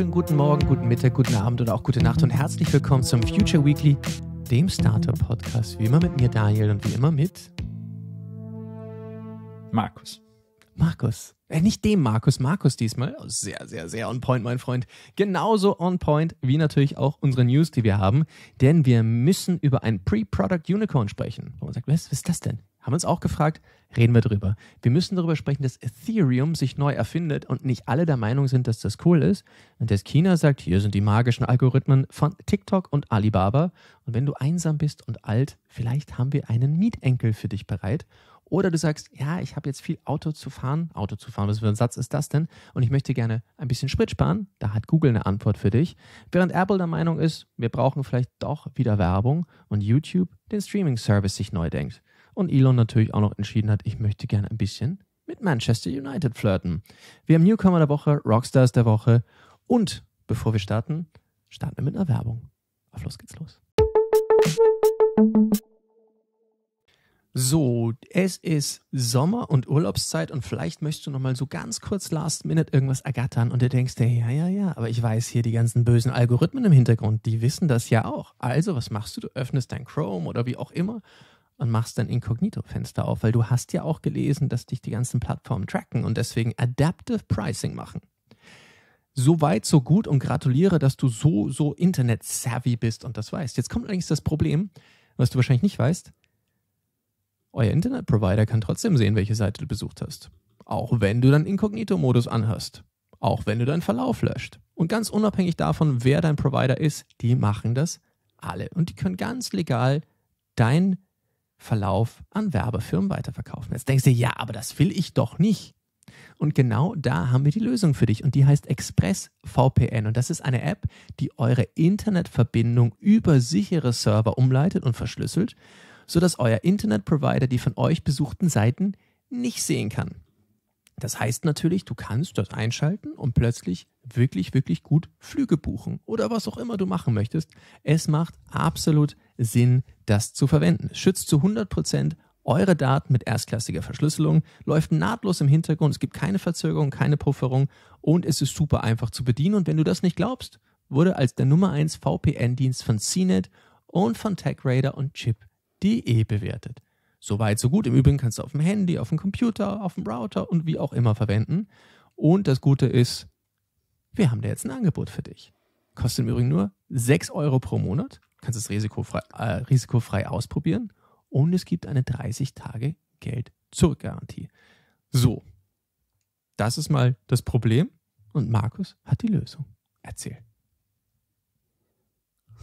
wunderschönen guten Morgen, guten Mittag, guten Abend oder auch gute Nacht und herzlich willkommen zum Future Weekly, dem Startup Podcast. Wie immer mit mir Daniel und wie immer mit Markus. Markus. Äh, nicht dem Markus, Markus diesmal. Oh, sehr, sehr, sehr on point, mein Freund. Genauso on point wie natürlich auch unsere News, die wir haben. Denn wir müssen über ein Pre-Product Unicorn sprechen. Und man sagt, was, was ist das denn? haben uns auch gefragt, reden wir drüber. Wir müssen darüber sprechen, dass Ethereum sich neu erfindet und nicht alle der Meinung sind, dass das cool ist. Und dass China sagt, hier sind die magischen Algorithmen von TikTok und Alibaba. Und wenn du einsam bist und alt, vielleicht haben wir einen Mietenkel für dich bereit. Oder du sagst, ja, ich habe jetzt viel Auto zu fahren. Auto zu fahren, was für ein Satz ist das denn? Und ich möchte gerne ein bisschen Sprit sparen. Da hat Google eine Antwort für dich. Während Apple der Meinung ist, wir brauchen vielleicht doch wieder Werbung und YouTube den Streaming-Service sich neu denkt und Elon natürlich auch noch entschieden hat, ich möchte gerne ein bisschen mit Manchester United flirten. Wir haben Newcomer der Woche, Rockstars der Woche und bevor wir starten, starten wir mit einer Werbung. Auf los geht's los. So, es ist Sommer und Urlaubszeit und vielleicht möchtest du nochmal so ganz kurz last minute irgendwas ergattern und du denkst dir, ja, ja, ja, aber ich weiß hier die ganzen bösen Algorithmen im Hintergrund, die wissen das ja auch. Also, was machst du? Du öffnest dein Chrome oder wie auch immer und machst dein Inkognito-Fenster auf, weil du hast ja auch gelesen, dass dich die ganzen Plattformen tracken und deswegen Adaptive Pricing machen. So weit, so gut und gratuliere, dass du so, so Internet-savvy bist und das weißt. Jetzt kommt allerdings das Problem, was du wahrscheinlich nicht weißt. Euer Internet-Provider kann trotzdem sehen, welche Seite du besucht hast. Auch wenn du deinen Inkognito-Modus anhast. Auch wenn du deinen Verlauf löscht. Und ganz unabhängig davon, wer dein Provider ist, die machen das alle. Und die können ganz legal dein Verlauf an Werbefirmen weiterverkaufen. Jetzt denkst du, ja, aber das will ich doch nicht. Und genau da haben wir die Lösung für dich und die heißt Express VPN und das ist eine App, die eure Internetverbindung über sichere Server umleitet und verschlüsselt, sodass euer Internetprovider die von euch besuchten Seiten nicht sehen kann. Das heißt natürlich, du kannst dort einschalten und plötzlich wirklich, wirklich gut Flüge buchen oder was auch immer du machen möchtest. Es macht absolut Sinn, das zu verwenden. Schützt zu 100% eure Daten mit erstklassiger Verschlüsselung, läuft nahtlos im Hintergrund, es gibt keine Verzögerung, keine Pufferung und es ist super einfach zu bedienen. Und wenn du das nicht glaubst, wurde als der Nummer 1 VPN-Dienst von CNET und von TechRadar und Chip.de bewertet. So weit, so gut. Im Übrigen kannst du auf dem Handy, auf dem Computer, auf dem Router und wie auch immer verwenden. Und das Gute ist, wir haben da jetzt ein Angebot für dich. Kostet im Übrigen nur 6 Euro pro Monat. kannst es risikofrei, äh, risikofrei ausprobieren. Und es gibt eine 30-Tage-Geld-Zurückgarantie. So, das ist mal das Problem. Und Markus hat die Lösung. Erzähl.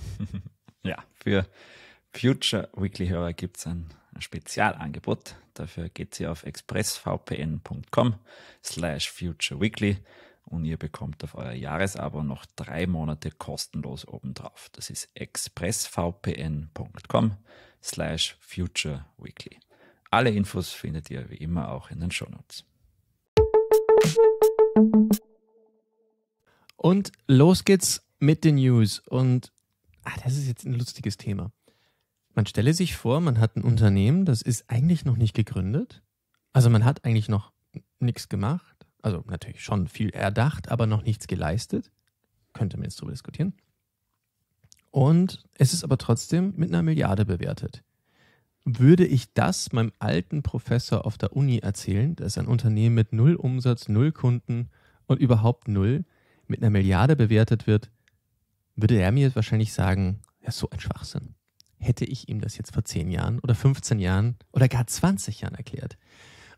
ja, für Future Weekly-Hörer gibt es ein Spezialangebot. Dafür geht sie auf expressvpn.com slash futureweekly und ihr bekommt auf euer Jahresabo noch drei Monate kostenlos obendrauf. Das ist expressvpn.com slash futureweekly. Alle Infos findet ihr wie immer auch in den Shownotes. Und los geht's mit den News. Und ah, das ist jetzt ein lustiges Thema. Man stelle sich vor, man hat ein Unternehmen, das ist eigentlich noch nicht gegründet. Also man hat eigentlich noch nichts gemacht. Also natürlich schon viel erdacht, aber noch nichts geleistet. Könnte man jetzt darüber diskutieren. Und es ist aber trotzdem mit einer Milliarde bewertet. Würde ich das meinem alten Professor auf der Uni erzählen, dass ein Unternehmen mit null Umsatz, null Kunden und überhaupt null mit einer Milliarde bewertet wird, würde er mir wahrscheinlich sagen, ja, so ein Schwachsinn hätte ich ihm das jetzt vor 10 Jahren oder 15 Jahren oder gar 20 Jahren erklärt.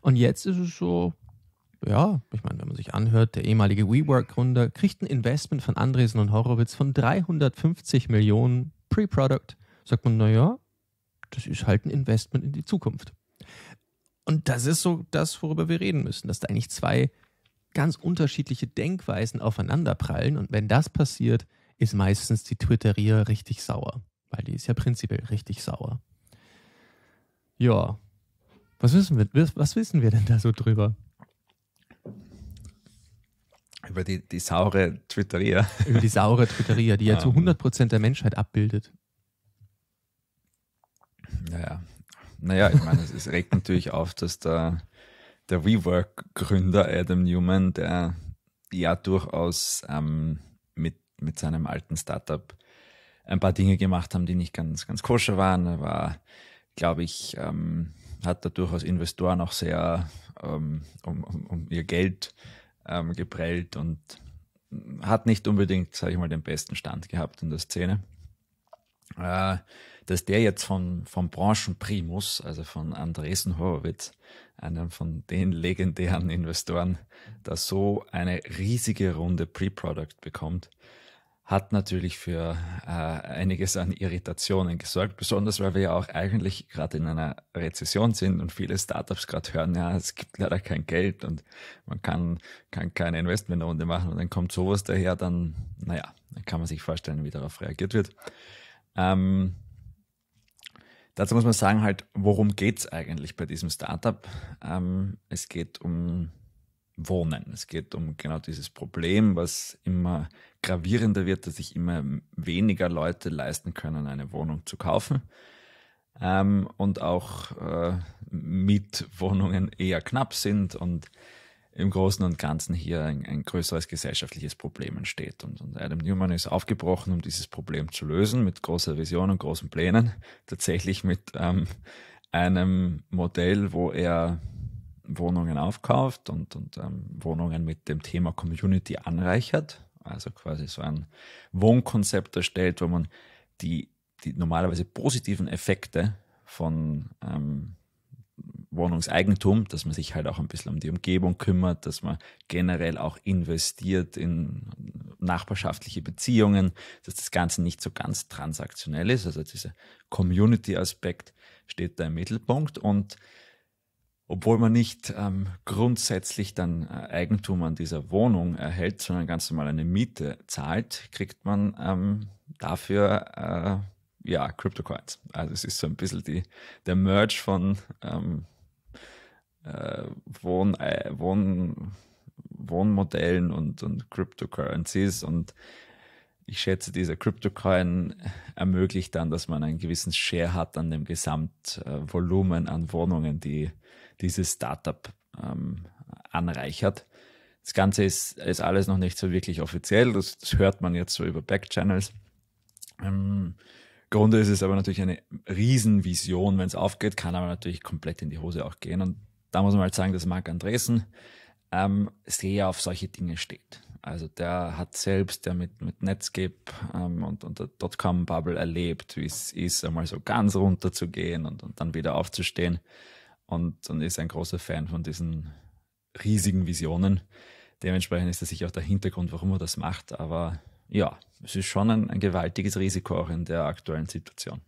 Und jetzt ist es so, ja, ich meine, wenn man sich anhört, der ehemalige WeWork-Gründer kriegt ein Investment von Andresen und Horowitz von 350 Millionen Pre-Product. Sagt man, naja, das ist halt ein Investment in die Zukunft. Und das ist so das, worüber wir reden müssen, dass da eigentlich zwei ganz unterschiedliche Denkweisen aufeinanderprallen. Und wenn das passiert, ist meistens die Twitterier richtig sauer. Weil die ist ja prinzipiell richtig sauer. Ja. Was wissen wir, was wissen wir denn da so drüber? Über die, die saure Twitteria. Über die saure Twitteria, die ja zu 100% ähm. der Menschheit abbildet. Naja, naja ich meine, es regt natürlich auf, dass der, der WeWork-Gründer Adam Newman, der ja durchaus ähm, mit, mit seinem alten Startup ein paar Dinge gemacht haben, die nicht ganz, ganz koscher waren. Er war, glaube ich, ähm, hat da durchaus Investoren auch sehr ähm, um, um, um, ihr Geld ähm, geprellt und hat nicht unbedingt, sage ich mal, den besten Stand gehabt in der Szene. Äh, dass der jetzt von, vom Branchenprimus, also von Andresen Horowitz, einem von den legendären Investoren, da so eine riesige Runde Pre-Product bekommt, hat natürlich für äh, einiges an Irritationen gesorgt, besonders weil wir ja auch eigentlich gerade in einer Rezession sind und viele Startups gerade hören, ja, es gibt leider kein Geld und man kann, kann keine Investmentrunde machen und dann kommt sowas daher, dann, naja, dann kann man sich vorstellen, wie darauf reagiert wird. Ähm, dazu muss man sagen, halt, worum geht's eigentlich bei diesem Startup? Ähm, es geht um Wohnen. Es geht um genau dieses Problem, was immer gravierender wird, dass sich immer weniger Leute leisten können, eine Wohnung zu kaufen. Ähm, und auch äh, Mietwohnungen eher knapp sind und im Großen und Ganzen hier ein, ein größeres gesellschaftliches Problem entsteht. Und, und, Adam Newman ist aufgebrochen, um dieses Problem zu lösen, mit großer Vision und großen Plänen, tatsächlich mit ähm, einem Modell, wo er Wohnungen aufkauft und, und ähm, Wohnungen mit dem Thema Community anreichert. Also quasi so ein Wohnkonzept erstellt, wo man die, die normalerweise positiven Effekte von ähm, Wohnungseigentum, dass man sich halt auch ein bisschen um die Umgebung kümmert, dass man generell auch investiert in nachbarschaftliche Beziehungen, dass das Ganze nicht so ganz transaktionell ist. Also dieser Community-Aspekt steht da im Mittelpunkt und obwohl man nicht ähm, grundsätzlich dann äh, Eigentum an dieser Wohnung erhält, sondern ganz normal eine Miete zahlt, kriegt man ähm, dafür äh, ja Cryptocoins. Also es ist so ein bisschen die, der Merge von ähm, äh, Wohn, äh, Wohn, Wohnmodellen und, und Cryptocurrencies und ich schätze, dieser Cryptocoin ermöglicht dann, dass man einen gewissen Share hat an dem Gesamtvolumen an Wohnungen, die dieses Startup ähm, anreichert. Das Ganze ist, ist alles noch nicht so wirklich offiziell, das, das hört man jetzt so über Backchannels. Im ähm, Grunde ist es aber natürlich eine Riesenvision, wenn es aufgeht, kann aber natürlich komplett in die Hose auch gehen. Und da muss man halt sagen, dass Marc Andresen ähm, sehr auf solche Dinge steht. Also der hat selbst der mit, mit Netscape ähm, und, und der Dotcom-Bubble erlebt, wie es ist, einmal so ganz runterzugehen und, und dann wieder aufzustehen und, und ist ein großer Fan von diesen riesigen Visionen. Dementsprechend ist das sicher auch der Hintergrund, warum er das macht. Aber ja, es ist schon ein, ein gewaltiges Risiko auch in der aktuellen Situation.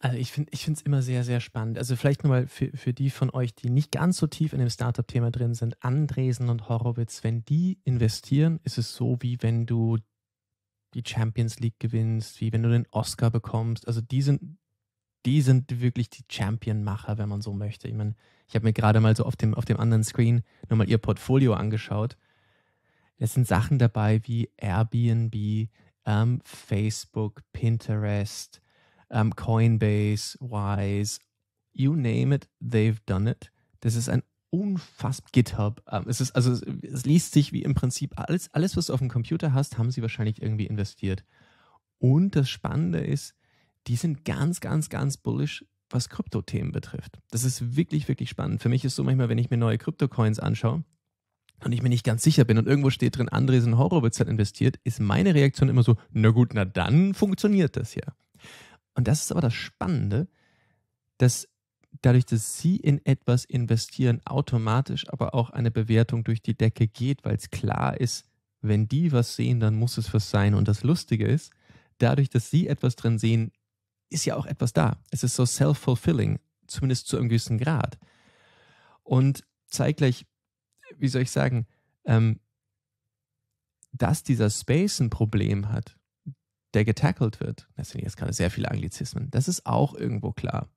Also ich finde es immer sehr, sehr spannend. Also vielleicht nur mal für, für die von euch, die nicht ganz so tief in dem Startup-Thema drin sind, Andresen und Horowitz, wenn die investieren, ist es so, wie wenn du die Champions League gewinnst, wie wenn du den Oscar bekommst. Also die sind die sind wirklich die Champion-Macher, wenn man so möchte. Ich meine, ich habe mir gerade mal so auf dem, auf dem anderen Screen nochmal ihr Portfolio angeschaut. Es sind Sachen dabei wie Airbnb, ähm, Facebook, Pinterest, ähm, Coinbase, Wise, you name it, they've done it. Das ist ein unfassbar GitHub. Ähm, es ist also es, es liest sich wie im Prinzip alles, alles, was du auf dem Computer hast, haben sie wahrscheinlich irgendwie investiert. Und das Spannende ist, die sind ganz, ganz, ganz bullish, was Kryptothemen betrifft. Das ist wirklich, wirklich spannend. Für mich ist so manchmal, wenn ich mir neue Kryptocoins anschaue und ich mir nicht ganz sicher bin und irgendwo steht drin, André ist in Horowitz hat investiert, ist meine Reaktion immer so, na gut, na dann funktioniert das ja. Und das ist aber das Spannende, dass dadurch, dass Sie in etwas investieren, automatisch aber auch eine Bewertung durch die Decke geht, weil es klar ist, wenn die was sehen, dann muss es was sein. Und das Lustige ist, dadurch, dass Sie etwas drin sehen, ist ja auch etwas da. Es ist so self-fulfilling, zumindest zu einem gewissen Grad. Und zeitgleich, wie soll ich sagen, ähm, dass dieser Space ein Problem hat, der getackelt wird, das sind jetzt gerade sehr viele Anglizismen, das ist auch irgendwo klar.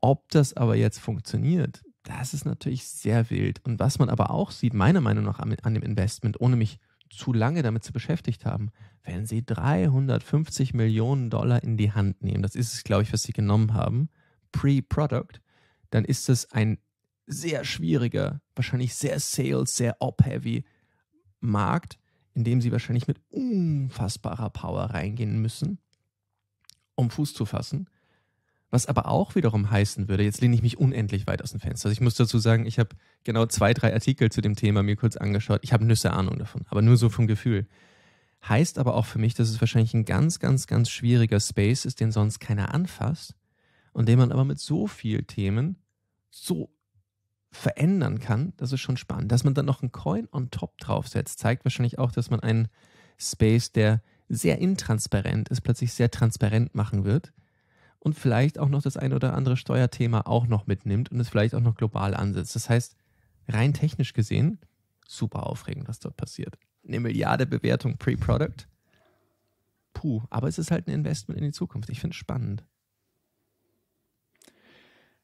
Ob das aber jetzt funktioniert, das ist natürlich sehr wild. Und was man aber auch sieht, meiner Meinung nach an, dem Investment, ohne mich zu lange damit zu beschäftigt haben, wenn sie 350 Millionen Dollar in die Hand nehmen, das ist es, glaube ich, was sie genommen haben, Pre-Product, dann ist es ein sehr schwieriger, wahrscheinlich sehr sales, sehr op-heavy Markt, in dem sie wahrscheinlich mit unfassbarer Power reingehen müssen, um Fuß zu fassen. Was aber auch wiederum heißen würde, jetzt lehne ich mich unendlich weit aus dem Fenster. Also ich muss dazu sagen, ich habe genau zwei, drei Artikel zu dem Thema mir kurz angeschaut. Ich habe Nüsse Ahnung davon, aber nur so vom Gefühl. Heißt aber auch für mich, dass es wahrscheinlich ein ganz, ganz, ganz schwieriger Space ist, den sonst keiner anfasst und den man aber mit so vielen Themen so verändern kann, das ist schon spannend. Dass man dann noch einen Coin on top draufsetzt, zeigt wahrscheinlich auch, dass man einen Space, der sehr intransparent ist, plötzlich sehr transparent machen wird und vielleicht auch noch das ein oder andere Steuerthema auch noch mitnimmt und es vielleicht auch noch global ansetzt. Das heißt, rein technisch gesehen, super aufregend, was dort passiert. Eine Milliarde Bewertung Pre-Product. Puh, aber es ist halt ein Investment in die Zukunft. Ich finde es spannend.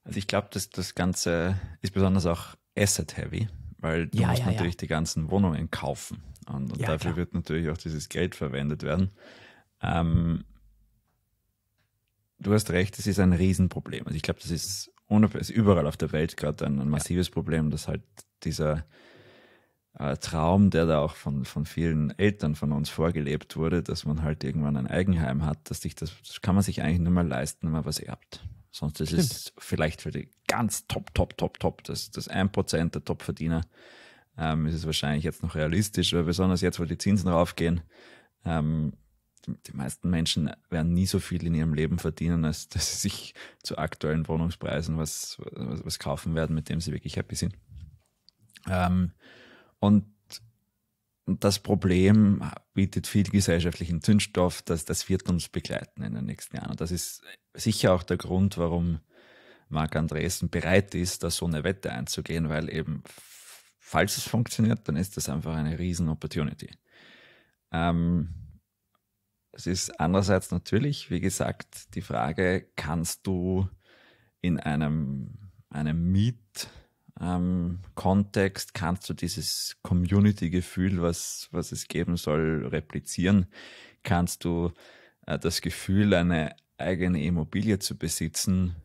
Also ich glaube, dass das Ganze ist besonders auch asset-heavy, weil du ja, musst ja, natürlich ja. die ganzen Wohnungen kaufen. Und, und dafür klar. wird natürlich auch dieses Geld verwendet werden. Ähm, du hast recht, es ist ein Riesenproblem. Also ich glaube, das ist, ist, überall auf der Welt gerade ein, ein, massives ja. Problem, dass halt dieser äh, Traum, der da auch von, von vielen Eltern von uns vorgelebt wurde, dass man halt irgendwann ein Eigenheim hat, dass sich das, das kann man sich eigentlich nur mal leisten, wenn man was erbt. Sonst ist es vielleicht für die ganz top, top, top, top, das, das 1% der Topverdiener ähm, ist es wahrscheinlich jetzt noch realistisch, weil besonders jetzt, wo die Zinsen raufgehen, ähm, die meisten Menschen werden nie so viel in ihrem Leben verdienen, als dass sie sich zu aktuellen Wohnungspreisen was, was, was kaufen werden, mit dem sie wirklich happy sind. Ähm, und das Problem bietet viel gesellschaftlichen Zündstoff, dass das wird uns begleiten in den nächsten Jahren. Und das ist sicher auch der Grund, warum Marc Andresen bereit ist, da so eine Wette einzugehen, weil eben, falls es funktioniert, dann ist das einfach eine riesen Opportunity. Ähm, es ist andererseits natürlich, wie gesagt, die Frage, kannst du in einem, einem Miet-Kontext, ähm, kannst du dieses Community-Gefühl, was, was es geben soll, replizieren? Kannst du äh, das Gefühl, eine eigene Immobilie zu besitzen,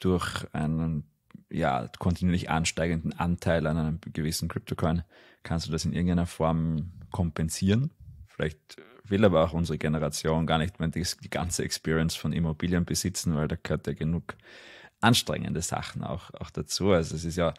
durch einen ja, kontinuierlich ansteigenden Anteil an einem gewissen Kryptocoin, kannst du das in irgendeiner Form kompensieren? Vielleicht will aber auch unsere Generation gar nicht mehr die, ganze Experience von Immobilien besitzen, weil da gehört ja genug anstrengende Sachen auch, auch dazu. Also es ist ja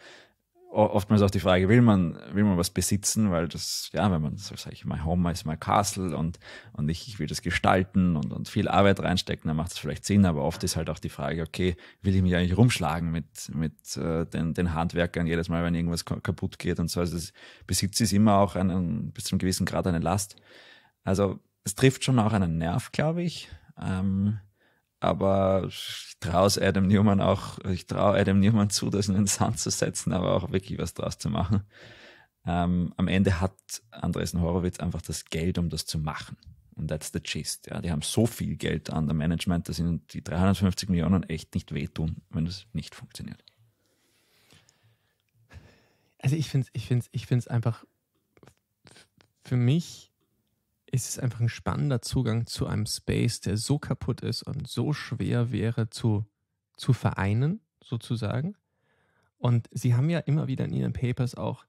oftmals auch die Frage, will man, will man was besitzen, weil das, ja, wenn man so sage ich, mein Home ist mein Castle und, und ich, ich will das gestalten und, und viel Arbeit reinstecken, dann macht es vielleicht Sinn, aber oft ist halt auch die Frage, okay, will ich mich eigentlich rumschlagen mit, mit äh, den, den Handwerkern jedes Mal, wenn irgendwas kaputt geht und so. Also das Besitz ist immer auch einen, bis zu einem gewissen Grad eine Last. Also es trifft schon auch einen Nerv, glaube ich. Ähm, aber ich traue Adam Newman auch, ich traue Adam Newman zu, das in den Sand zu setzen, aber auch wirklich was draus zu machen. Ähm, am Ende hat Andresen Horowitz einfach das Geld, um das zu machen. Und that's the gist. Ja, die haben so viel Geld an der Management, dass ihnen die 350 Millionen echt nicht wehtun, wenn es nicht funktioniert. Also ich finde es ich find's, ich find's einfach für mich ist es einfach ein spannender Zugang zu einem Space, der so kaputt ist und so schwer wäre zu, zu vereinen, sozusagen. Und sie haben ja immer wieder in ihren Papers auch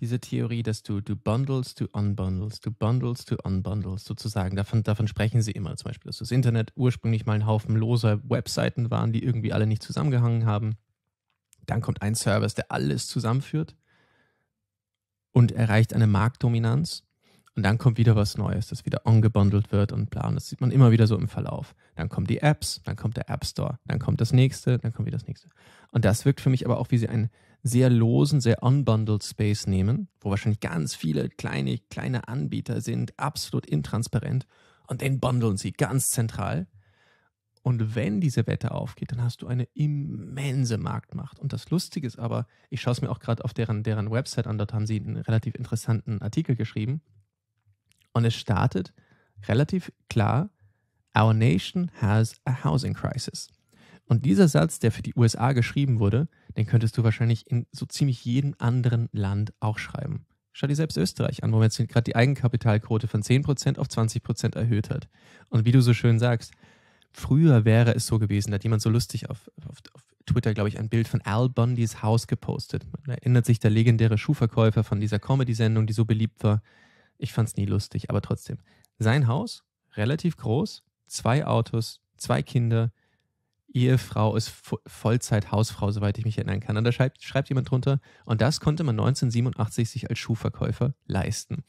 diese Theorie, dass du, du bundles, du unbundles, du bundles, du unbundles, sozusagen. Davon, davon sprechen sie immer. Zum Beispiel, dass das Internet ursprünglich mal ein Haufen loser Webseiten waren, die irgendwie alle nicht zusammengehangen haben. Dann kommt ein Service, der alles zusammenführt und erreicht eine Marktdominanz. Und dann kommt wieder was Neues, das wieder ongebundelt wird und bla. Und das sieht man immer wieder so im Verlauf. Dann kommen die Apps, dann kommt der App Store, dann kommt das nächste, dann kommt wieder das nächste. Und das wirkt für mich aber auch, wie sie einen sehr losen, sehr unbundled Space nehmen, wo wahrscheinlich ganz viele kleine, kleine Anbieter sind, absolut intransparent. Und den bundeln sie ganz zentral. Und wenn diese Wette aufgeht, dann hast du eine immense Marktmacht. Und das Lustige ist aber, ich schaue es mir auch gerade auf deren, deren Website an, dort haben sie einen relativ interessanten Artikel geschrieben und es startet relativ klar, Our nation has a housing crisis. Und dieser Satz, der für die USA geschrieben wurde, den könntest du wahrscheinlich in so ziemlich jedem anderen Land auch schreiben. Schau dir selbst Österreich an, wo man jetzt gerade die Eigenkapitalquote von 10% auf 20% erhöht hat. Und wie du so schön sagst, früher wäre es so gewesen, da hat jemand so lustig auf, auf, auf Twitter, glaube ich, ein Bild von Al Bundys Haus gepostet. Man erinnert sich der legendäre Schuhverkäufer von dieser Comedy-Sendung, die so beliebt war, ich fand es nie lustig, aber trotzdem. Sein Haus, relativ groß, zwei Autos, zwei Kinder, Ehefrau ist Vollzeit-Hausfrau, soweit ich mich erinnern kann. Und da schreibt, schreibt jemand drunter, und das konnte man 1987 sich als Schuhverkäufer leisten.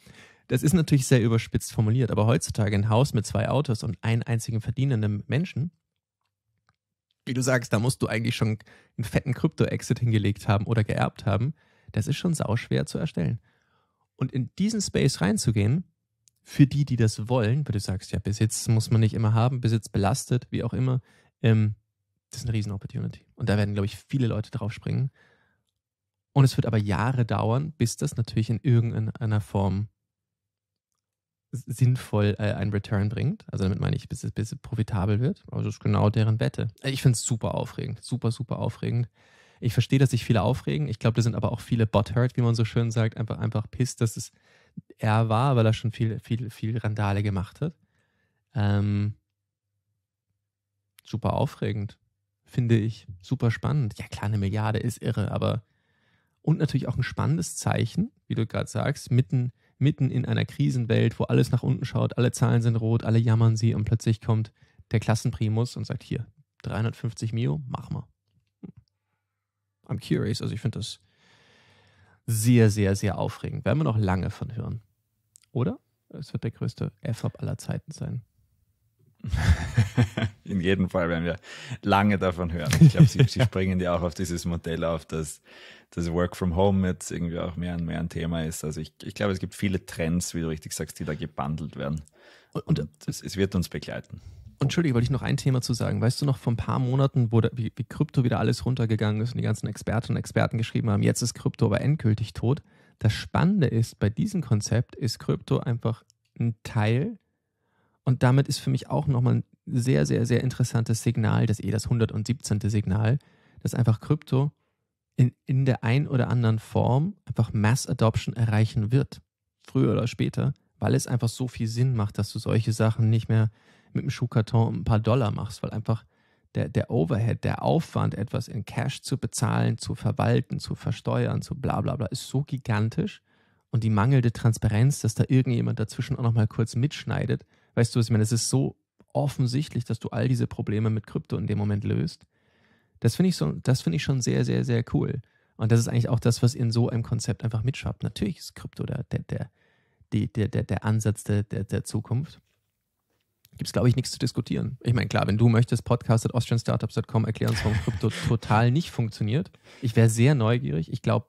Das ist natürlich sehr überspitzt formuliert, aber heutzutage ein Haus mit zwei Autos und einen einzigen verdienenden Menschen, wie du sagst, da musst du eigentlich schon einen fetten Krypto-Exit hingelegt haben oder geerbt haben. Das ist schon sauschwer zu erstellen. Und in diesen Space reinzugehen, für die, die das wollen, weil du sagst, ja, Besitz muss man nicht immer haben, Besitz belastet, wie auch immer, ähm, das ist eine Riesen-Opportunity. Und da werden, glaube ich, viele Leute drauf springen. Und es wird aber Jahre dauern, bis das natürlich in irgendeiner Form sinnvoll äh, einen Return bringt. Also damit meine ich, bis es, bis es profitabel wird. Also das ist genau deren Wette. Ich finde es super aufregend. Super, super aufregend. Ich verstehe, dass sich viele aufregen. Ich glaube, da sind aber auch viele bot Butthurt, wie man so schön sagt, einfach, einfach pisst, dass es er war, weil er schon viel, viel, viel Randale gemacht hat. Ähm, super aufregend, finde ich. Super spannend. Ja, klar, eine Milliarde ist irre, aber. Und natürlich auch ein spannendes Zeichen, wie du gerade sagst, mitten, mitten in einer Krisenwelt, wo alles nach unten schaut, alle Zahlen sind rot, alle jammern sie und plötzlich kommt der Klassenprimus und sagt: Hier, 350 Mio, mach mal. I'm curious. Also ich finde das sehr, sehr, sehr aufregend. Werden wir noch lange von hören. Oder? Es wird der größte F-Hop aller Zeiten sein. In jedem Fall werden wir lange davon hören. Ich glaube, sie, sie, springen ja auch auf dieses Modell auf, dass das Work from Home jetzt irgendwie auch mehr und mehr ein Thema ist. Also ich, ich glaube, es gibt viele Trends, wie du richtig sagst, die da gebundelt werden. Und, und, und es, es wird uns begleiten entschuldige, wollte ich noch ein Thema zu sagen. Weißt du noch, vor ein paar Monaten, wo da, wie, wie Krypto wieder alles runtergegangen ist und die ganzen Expertinnen und Experten geschrieben haben, jetzt ist Krypto aber endgültig tot. Das Spannende ist, bei diesem Konzept ist Krypto einfach ein Teil und damit ist für mich auch nochmal ein sehr, sehr, sehr interessantes Signal, das eh das 117. Signal, dass einfach Krypto in, in der ein oder anderen Form einfach Mass Adoption erreichen wird. Früher oder später, weil es einfach so viel Sinn macht, dass du solche Sachen nicht mehr mit dem Schuhkarton ein paar Dollar machst, weil einfach der, der Overhead, der Aufwand, etwas in Cash zu bezahlen, zu verwalten, zu versteuern, zu bla bla bla, ist so gigantisch. Und die mangelnde Transparenz, dass da irgendjemand dazwischen auch nochmal kurz mitschneidet, weißt du, was ich meine, es ist so offensichtlich, dass du all diese Probleme mit Krypto in dem Moment löst. Das finde ich, so, find ich schon sehr, sehr, sehr cool. Und das ist eigentlich auch das, was in so einem Konzept einfach mitschwappt. Natürlich ist Krypto der, der, der, der, der, der Ansatz der, der, der Zukunft gibt es, glaube ich, nichts zu diskutieren. Ich meine, klar, wenn du möchtest, podcast.austrianstartups.com erklären warum Krypto total nicht funktioniert. Ich wäre sehr neugierig. Ich glaube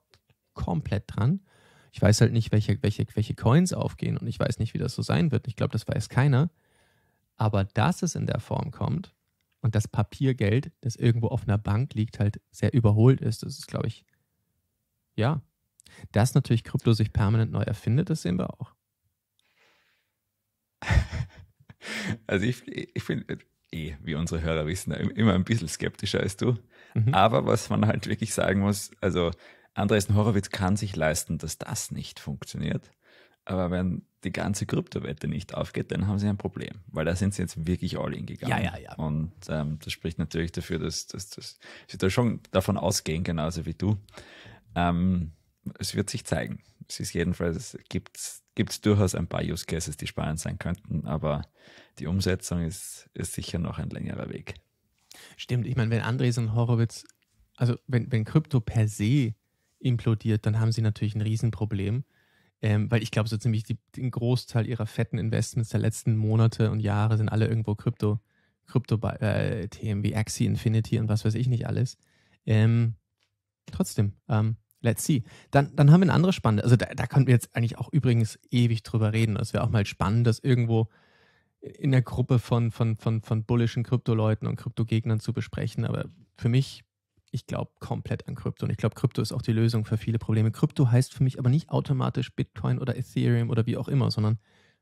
komplett dran. Ich weiß halt nicht, welche, welche, welche Coins aufgehen und ich weiß nicht, wie das so sein wird. Ich glaube, das weiß keiner. Aber dass es in der Form kommt und das Papiergeld, das irgendwo auf einer Bank liegt, halt sehr überholt ist, das ist, glaube ich, ja. Dass natürlich Krypto sich permanent neu erfindet, das sehen wir auch. Also ich, ich bin eh, wie unsere Hörer wissen, immer ein bisschen skeptischer als du. Mhm. Aber was man halt wirklich sagen muss, also Andreessen Horowitz kann sich leisten, dass das nicht funktioniert. Aber wenn die ganze Kryptowette nicht aufgeht, dann haben sie ein Problem, weil da sind sie jetzt wirklich all in gegangen. Ja, ja, ja. Und ähm, das spricht natürlich dafür, dass, dass, dass sie da schon davon ausgehen, genauso wie du, ähm, es wird sich zeigen. Es ist jedenfalls, gibt es durchaus ein paar Use Cases, die spannend sein könnten, aber die Umsetzung ist, ist sicher noch ein längerer Weg. Stimmt, ich meine, wenn Andres und Horowitz, also wenn, wenn Krypto per se implodiert, dann haben sie natürlich ein Riesenproblem, ähm, weil ich glaube, so ziemlich die, den Großteil ihrer fetten Investments der letzten Monate und Jahre sind alle irgendwo Krypto, Krypto-Themen äh, wie Axie, Infinity und was weiß ich nicht alles. Ähm, trotzdem, ähm, Let's see. Dann, dann haben wir eine andere spannende, also da, da könnten wir jetzt eigentlich auch übrigens ewig drüber reden. Es wäre auch mal spannend, das irgendwo in der Gruppe von, von, von, von bullischen Krypto-Leuten und Krypto-Gegnern zu besprechen. Aber für mich, ich glaube komplett an Krypto. Und ich glaube, Krypto ist auch die Lösung für viele Probleme. Krypto heißt für mich aber nicht automatisch Bitcoin oder Ethereum oder wie auch immer, sondern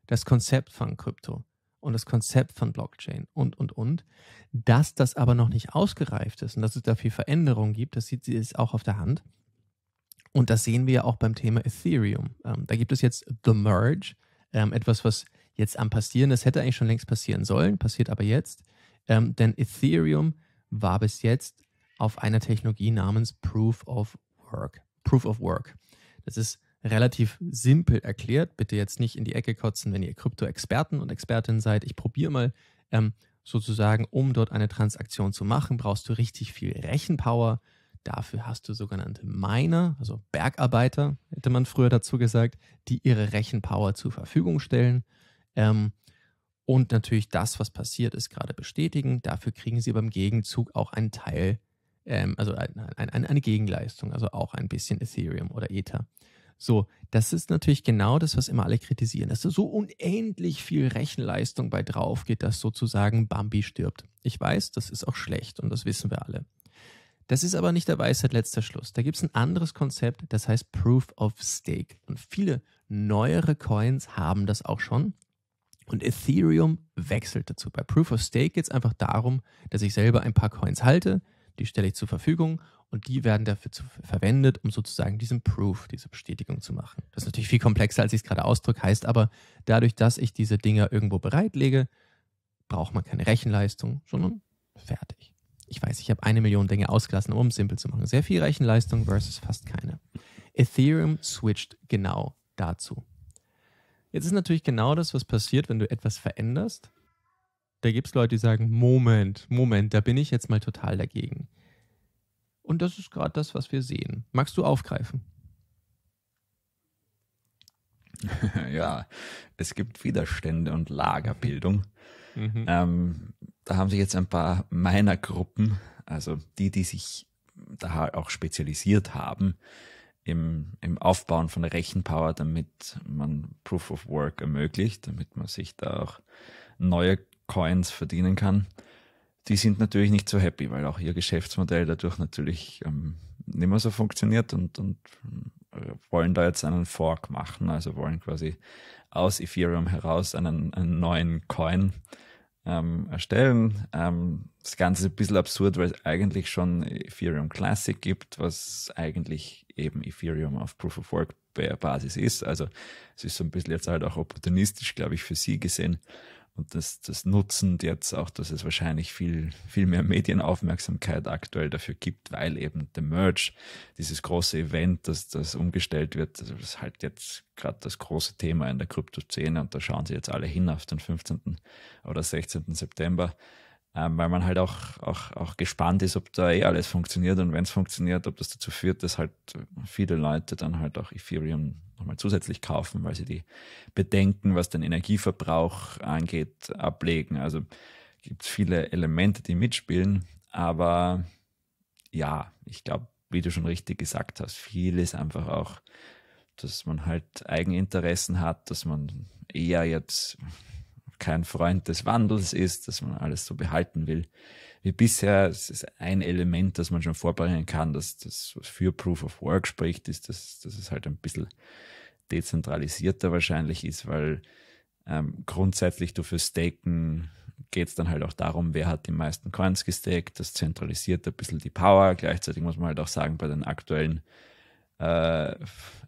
das Konzept von Krypto und das Konzept von Blockchain und, und, und. Dass das aber noch nicht ausgereift ist und dass es da viel Veränderung gibt, das sieht sie jetzt auch auf der Hand. Und das sehen wir ja auch beim Thema Ethereum. Ähm, da gibt es jetzt The Merge, ähm, etwas, was jetzt am Passieren ist, hätte eigentlich schon längst passieren sollen, passiert aber jetzt. Ähm, denn Ethereum war bis jetzt auf einer Technologie namens Proof of Work. Proof of Work. Das ist relativ simpel erklärt. Bitte jetzt nicht in die Ecke kotzen, wenn ihr Krypto-Experten und Expertinnen seid. Ich probiere mal ähm, sozusagen, um dort eine Transaktion zu machen, brauchst du richtig viel Rechenpower. Dafür hast du sogenannte Miner, also Bergarbeiter, hätte man früher dazu gesagt, die ihre Rechenpower zur Verfügung stellen. Ähm, und natürlich das, was passiert ist, gerade bestätigen. Dafür kriegen sie beim Gegenzug auch einen Teil, ähm, also ein, ein, ein, eine Gegenleistung, also auch ein bisschen Ethereum oder Ether. So, das ist natürlich genau das, was immer alle kritisieren, dass da so unendlich viel Rechenleistung bei drauf geht, dass sozusagen Bambi stirbt. Ich weiß, das ist auch schlecht und das wissen wir alle. Das ist aber nicht der Weisheit letzter Schluss. Da gibt es ein anderes Konzept, das heißt Proof of Stake. Und viele neuere Coins haben das auch schon. Und Ethereum wechselt dazu. Bei Proof of Stake geht es einfach darum, dass ich selber ein paar Coins halte, die stelle ich zur Verfügung und die werden dafür verwendet, um sozusagen diesen Proof, diese Bestätigung zu machen. Das ist natürlich viel komplexer, als ich es gerade ausdrücke, heißt aber, dadurch, dass ich diese Dinger irgendwo bereitlege, braucht man keine Rechenleistung, sondern fertig. Ich weiß, ich habe eine Million Dinge ausgelassen, um es simpel zu machen. Sehr viel Rechenleistung versus fast keine. Ethereum switcht genau dazu. Jetzt ist natürlich genau das, was passiert, wenn du etwas veränderst. Da gibt es Leute, die sagen, Moment, Moment, da bin ich jetzt mal total dagegen. Und das ist gerade das, was wir sehen. Magst du aufgreifen? ja, es gibt Widerstände und Lagerbildung. Mhm. Ähm, da haben sich jetzt ein paar meiner Gruppen, also die, die sich da auch spezialisiert haben, im, im Aufbauen von Rechenpower, damit man Proof of Work ermöglicht, damit man sich da auch neue Coins verdienen kann, die sind natürlich nicht so happy, weil auch ihr Geschäftsmodell dadurch natürlich ähm, nicht mehr so funktioniert und, und äh, wollen da jetzt einen Fork machen, also wollen quasi aus Ethereum heraus einen, einen neuen Coin äh, ähm, erstellen. Ähm, das Ganze ist ein bisschen absurd, weil es eigentlich schon Ethereum Classic gibt, was eigentlich eben Ethereum auf Proof of Work Basis ist. Also es ist so ein bisschen jetzt halt auch opportunistisch, glaube ich, für Sie gesehen und das, das Nutzen jetzt auch, dass es wahrscheinlich viel, viel mehr Medienaufmerksamkeit aktuell dafür gibt, weil eben der Merch, dieses große Event, das, das umgestellt wird, das ist halt jetzt gerade das große Thema in der Kryptoszene und da schauen sie jetzt alle hin auf den 15. oder 16. September ähm, weil man halt auch, auch, auch gespannt ist, ob da eh alles funktioniert und wenn es funktioniert, ob das dazu führt, dass halt viele Leute dann halt auch Ethereum nochmal zusätzlich kaufen, weil sie die Bedenken, was den Energieverbrauch angeht, ablegen. Also gibt es viele Elemente, die mitspielen, aber ja, ich glaube, wie du schon richtig gesagt hast, viel ist einfach auch, dass man halt Eigeninteressen hat, dass man eher jetzt kein Freund des Wandels ist, dass man alles so behalten will wie bisher. Es ist ein Element, das man schon vorbringen kann, dass das für Proof of Work spricht, ist, dass, dass es halt ein bisschen dezentralisierter wahrscheinlich ist, weil ähm, grundsätzlich du für Staken geht es dann halt auch darum, wer hat die meisten Coins gestaked, das zentralisiert ein bisschen die Power. Gleichzeitig muss man halt auch sagen, bei den aktuellen, äh,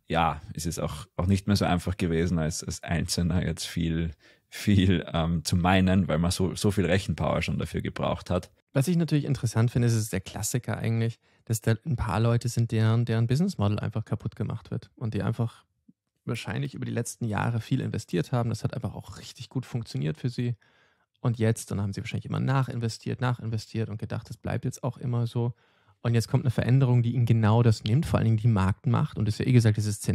ja, ist es auch, auch nicht mehr so einfach gewesen, als, als Einzelner jetzt viel viel ähm, zu meinen, weil man so, so viel Rechenpower schon dafür gebraucht hat. Was ich natürlich interessant finde, ist, ist der Klassiker eigentlich, dass da ein paar Leute sind, deren, deren Business Model einfach kaputt gemacht wird und die einfach wahrscheinlich über die letzten Jahre viel investiert haben. Das hat einfach auch richtig gut funktioniert für sie. Und jetzt, dann haben sie wahrscheinlich immer nachinvestiert, nachinvestiert und gedacht, das bleibt jetzt auch immer so. Und jetzt kommt eine Veränderung, die ihnen genau das nimmt, vor allen Dingen die Marktmacht. Und es ist ja eh gesagt, es ist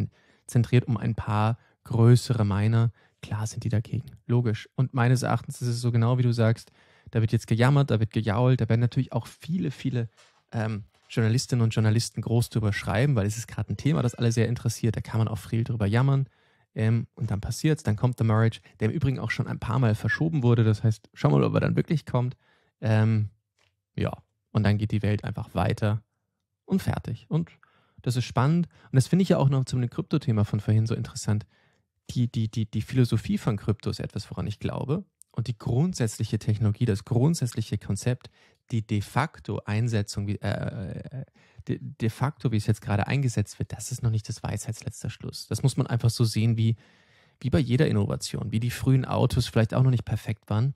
zentriert um ein paar größere Miner, Klar sind die dagegen. Logisch. Und meines Erachtens ist es so genau, wie du sagst, da wird jetzt gejammert, da wird gejault, da werden natürlich auch viele, viele ähm, Journalistinnen und Journalisten groß drüber schreiben, weil es ist gerade ein Thema, das alle sehr interessiert. Da kann man auch viel drüber jammern. Ähm, und dann passiert es, dann kommt The Marriage, der im Übrigen auch schon ein paar Mal verschoben wurde. Das heißt, schauen wir mal, ob er dann wirklich kommt. Ähm, ja, und dann geht die Welt einfach weiter und fertig. Und das ist spannend. Und das finde ich ja auch noch zum Krypto-Thema von vorhin so interessant die, die, die, die Philosophie von Krypto ist etwas, woran ich glaube. Und die grundsätzliche Technologie, das grundsätzliche Konzept, die de facto Einsetzung, äh, äh, de, de facto, wie es jetzt gerade eingesetzt wird, das ist noch nicht das Weisheitsletzter Schluss. Das muss man einfach so sehen, wie, wie bei jeder Innovation, wie die frühen Autos vielleicht auch noch nicht perfekt waren.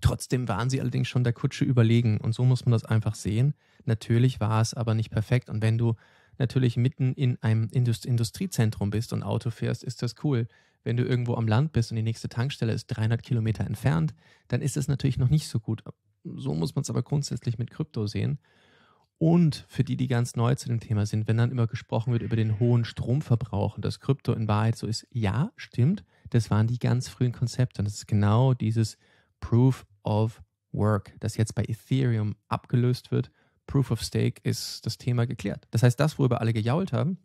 Trotzdem waren sie allerdings schon der Kutsche überlegen und so muss man das einfach sehen. Natürlich war es aber nicht perfekt und wenn du natürlich mitten in einem Indust Industriezentrum bist und Auto fährst, ist das cool. Wenn du irgendwo am Land bist und die nächste Tankstelle ist 300 Kilometer entfernt, dann ist es natürlich noch nicht so gut. So muss man es aber grundsätzlich mit Krypto sehen. Und für die, die ganz neu zu dem Thema sind, wenn dann immer gesprochen wird über den hohen Stromverbrauch und dass Krypto in Wahrheit so ist, ja, stimmt, das waren die ganz frühen Konzepte. Und das ist genau dieses Proof of Work, das jetzt bei Ethereum abgelöst wird Proof of Stake ist das Thema geklärt. Das heißt, das, worüber alle gejault haben,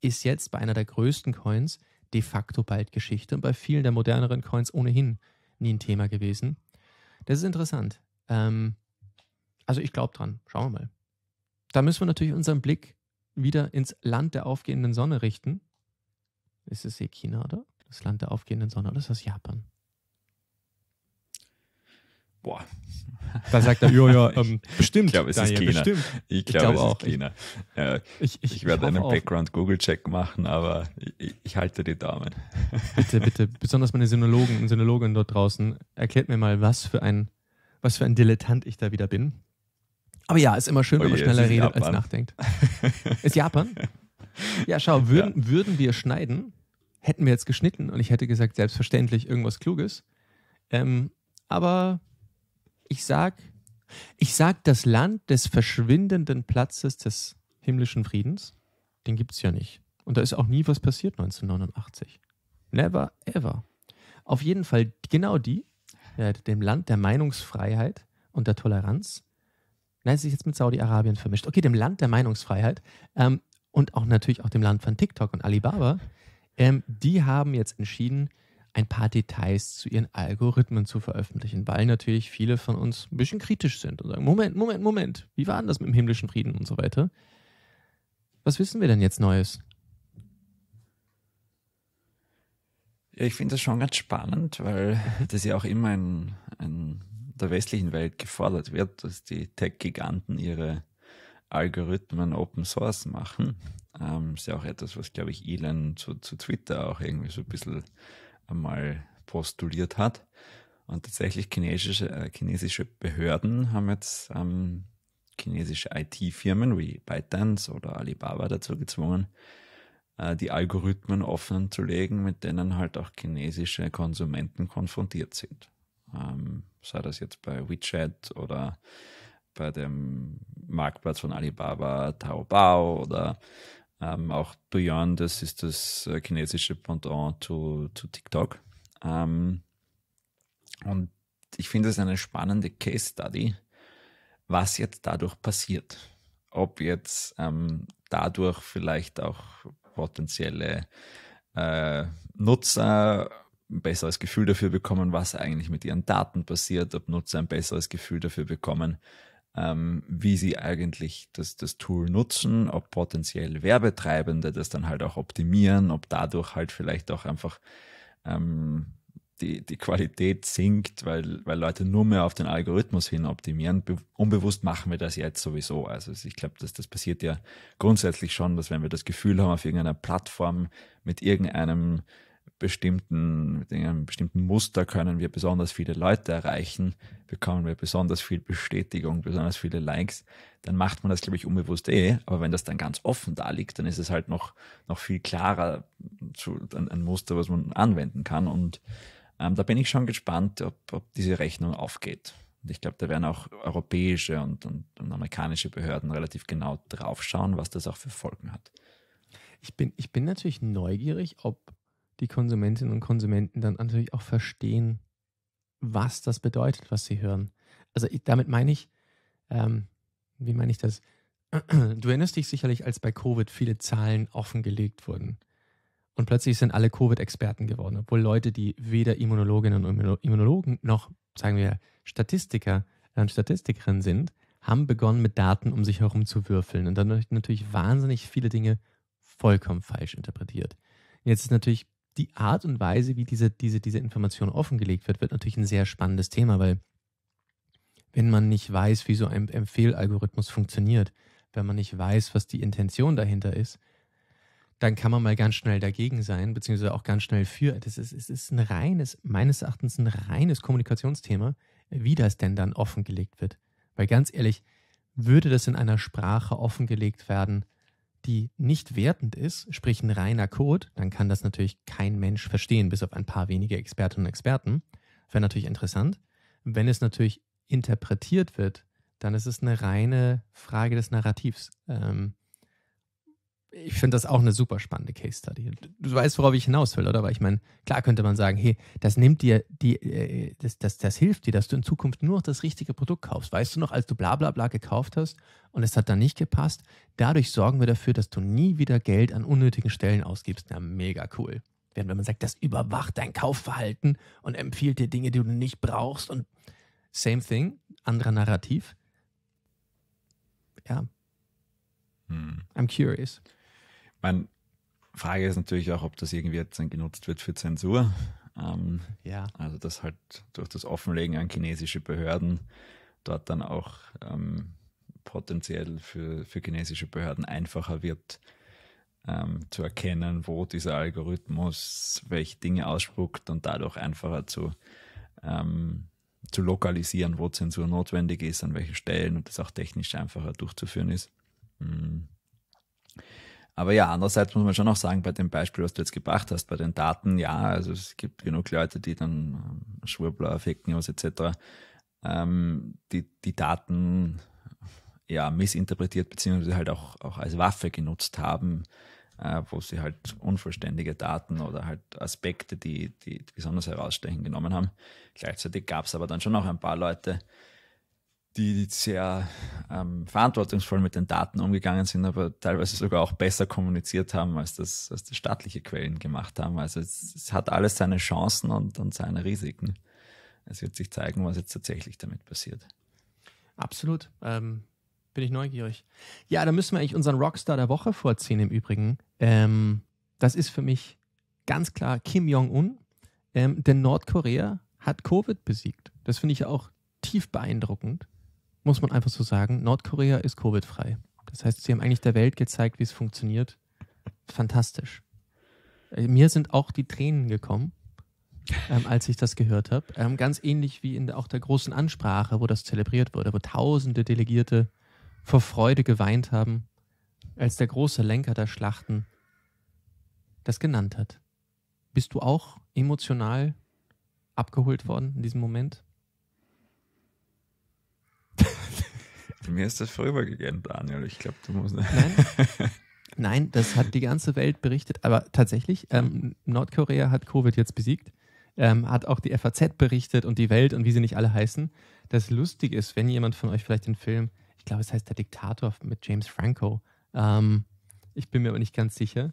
ist jetzt bei einer der größten Coins de facto bald Geschichte und bei vielen der moderneren Coins ohnehin nie ein Thema gewesen. Das ist interessant. Ähm, also ich glaube dran. Schauen wir mal. Da müssen wir natürlich unseren Blick wieder ins Land der aufgehenden Sonne richten. Ist es hier China, oder? Das Land der aufgehenden Sonne, oder ist das Japan? Boah, da sagt er, ja, ja, ähm, bestimmt. Ich glaube, es Daniel, ist China. Ich, glaube, auch. China. ich, werde einen Background-Google-Check machen, aber ich, halte die Daumen. Bitte, bitte, besonders meine Sinologen und Sinologen dort draußen, erklärt mir mal, was für ein, was für ein Dilettant ich da wieder bin. Aber ja, ist immer schön, oh wenn man schneller redet, Japan. als nachdenkt. ist Japan? Ja, schau, würden, ja. würden wir schneiden, hätten wir jetzt geschnitten und ich hätte gesagt, selbstverständlich irgendwas Kluges. Ähm, aber ich sag, ich sag das Land des verschwindenden Platzes des himmlischen Friedens. Den gibt es ja nicht. Und da ist auch nie was passiert 1989. Never ever. Auf jeden Fall genau die, äh, dem Land der Meinungsfreiheit und der Toleranz. Nein, es ist jetzt mit Saudi-Arabien vermischt. Okay, dem Land der Meinungsfreiheit ähm, und auch natürlich auch dem Land von TikTok und Alibaba. Ähm, die haben jetzt entschieden, ein paar Details zu ihren Algorithmen zu veröffentlichen, weil natürlich viele von uns ein bisschen kritisch sind und sagen, Moment, Moment, Moment, wie war denn das mit dem himmlischen Frieden und so weiter? Was wissen wir denn jetzt Neues? Ja, ich finde das schon ganz spannend, weil das ja auch immer in, in der westlichen Welt gefordert wird, dass die Tech-Giganten ihre Algorithmen Open Source machen. Ähm, ist ja auch etwas, was, glaube ich, Elon zu, zu Twitter auch irgendwie so ein bisschen einmal postuliert hat. Und tatsächlich chinesische, äh, chinesische Behörden haben jetzt ähm, chinesische IT-Firmen wie ByteDance oder Alibaba dazu gezwungen, äh, die Algorithmen offen zu legen, mit denen halt auch chinesische Konsumenten konfrontiert sind. Ähm, sei das jetzt bei WeChat oder bei dem Marktplatz von Alibaba, Taobao oder ähm, auch Douyin, das ist das äh, chinesische Pendant zu, zu TikTok. Ähm, und ich finde es eine spannende Case Study, was jetzt dadurch passiert. Ob jetzt ähm, dadurch vielleicht auch potenzielle äh, Nutzer ein besseres Gefühl dafür bekommen, was eigentlich mit ihren Daten passiert, ob Nutzer ein besseres Gefühl dafür bekommen, ähm, wie sie eigentlich das, das Tool nutzen, ob potenziell Werbetreibende das dann halt auch optimieren, ob dadurch halt vielleicht auch einfach ähm, die, die Qualität sinkt, weil, weil Leute nur mehr auf den Algorithmus hin optimieren. Be unbewusst machen wir das jetzt sowieso. Also ich glaube, dass das passiert ja grundsätzlich schon, dass wenn wir das Gefühl haben, auf irgendeiner Plattform mit irgendeinem bestimmten, mit einem bestimmten Muster können wir besonders viele Leute erreichen, bekommen wir besonders viel Bestätigung, besonders viele Likes, dann macht man das, glaube ich, unbewusst eh. Aber wenn das dann ganz offen da liegt, dann ist es halt noch, noch viel klarer zu, ein, ein Muster, was man anwenden kann. Und ähm, da bin ich schon gespannt, ob, ob diese Rechnung aufgeht. Und ich glaube, da werden auch europäische und, und, und amerikanische Behörden relativ genau draufschauen, was das auch für Folgen hat. Ich bin, ich bin natürlich neugierig, ob die Konsumentinnen und Konsumenten dann natürlich auch verstehen, was das bedeutet, was sie hören. Also ich, damit meine ich, ähm, wie meine ich das? Du erinnerst dich sicherlich, als bei Covid viele Zahlen offengelegt wurden. Und plötzlich sind alle Covid-Experten geworden, obwohl Leute, die weder Immunologinnen und Immunologen noch, sagen wir, Statistiker und Statistikerinnen sind, haben begonnen, mit Daten um sich herum zu würfeln und dann natürlich wahnsinnig viele Dinge vollkommen falsch interpretiert. Jetzt ist natürlich die Art und Weise, wie diese, diese, diese Information offengelegt wird, wird natürlich ein sehr spannendes Thema, weil wenn man nicht weiß, wie so ein Empfehlalgorithmus funktioniert, wenn man nicht weiß, was die Intention dahinter ist, dann kann man mal ganz schnell dagegen sein, beziehungsweise auch ganz schnell für. Das ist, es ist ein reines, meines Erachtens ein reines Kommunikationsthema, wie das denn dann offengelegt wird. Weil ganz ehrlich, würde das in einer Sprache offengelegt werden, die nicht wertend ist, sprich ein reiner Code, dann kann das natürlich kein Mensch verstehen, bis auf ein paar wenige Expertinnen und Experten. Wäre natürlich interessant. Wenn es natürlich interpretiert wird, dann ist es eine reine Frage des Narrativs. Ähm, ich finde das auch eine super spannende Case Study. Du weißt, worauf ich hinaus will, oder? Weil ich meine, klar könnte man sagen, hey, das nimmt dir, die, äh, das, das, das hilft dir, dass du in Zukunft nur noch das richtige Produkt kaufst. Weißt du noch, als du bla bla bla gekauft hast und es hat dann nicht gepasst, dadurch sorgen wir dafür, dass du nie wieder Geld an unnötigen Stellen ausgibst. Na, mega cool. Während wenn man sagt, das überwacht dein Kaufverhalten und empfiehlt dir Dinge, die du nicht brauchst und same thing, anderer Narrativ. Ja. Hm. I'm curious meine Frage ist natürlich auch, ob das irgendwie jetzt dann genutzt wird für Zensur. Ähm, ja. Also, dass halt durch das Offenlegen an chinesische Behörden dort dann auch ähm, potenziell für, für chinesische Behörden einfacher wird, ähm, zu erkennen, wo dieser Algorithmus welche Dinge ausspuckt und dadurch einfacher zu, ähm, zu lokalisieren, wo Zensur notwendig ist, an welchen Stellen und das auch technisch einfacher durchzuführen ist. Mhm. Aber ja, andererseits muss man schon auch sagen, bei dem Beispiel, was du jetzt gebracht hast, bei den Daten, ja, also es gibt genug Leute, die dann ähm, Schwurbler, Fake News etc., ähm, die die Daten ja missinterpretiert bzw. halt auch, auch als Waffe genutzt haben, äh, wo sie halt unvollständige Daten oder halt Aspekte, die, die, die besonders herausstechen, genommen haben. Gleichzeitig gab es aber dann schon auch ein paar Leute, die sehr ähm, verantwortungsvoll mit den Daten umgegangen sind, aber teilweise sogar auch besser kommuniziert haben, als das, als das staatliche Quellen gemacht haben. Also es, es hat alles seine Chancen und, und seine Risiken. Es wird sich zeigen, was jetzt tatsächlich damit passiert. Absolut. Ähm, bin ich neugierig. Ja, da müssen wir eigentlich unseren Rockstar der Woche vorziehen im Übrigen. Ähm, das ist für mich ganz klar Kim Jong-un, ähm, denn Nordkorea hat Covid besiegt. Das finde ich auch tief beeindruckend muss man einfach so sagen, Nordkorea ist Covid-frei. Das heißt, sie haben eigentlich der Welt gezeigt, wie es funktioniert. Fantastisch. Äh, mir sind auch die Tränen gekommen, ähm, als ich das gehört habe. Ähm, ganz ähnlich wie in der, auch der großen Ansprache, wo das zelebriert wurde, wo tausende Delegierte vor Freude geweint haben, als der große Lenker der Schlachten das genannt hat. Bist du auch emotional abgeholt worden in diesem Moment? Mir ist das vorübergegangen, Daniel. Ich glaube, du musst. Nein. Nein, das hat die ganze Welt berichtet. Aber tatsächlich, ähm, Nordkorea hat Covid jetzt besiegt. Ähm, hat auch die FAZ berichtet und die Welt und wie sie nicht alle heißen. Das lustig ist, wenn jemand von euch vielleicht den Film, ich glaube, es heißt Der Diktator mit James Franco, ähm, ich bin mir aber nicht ganz sicher,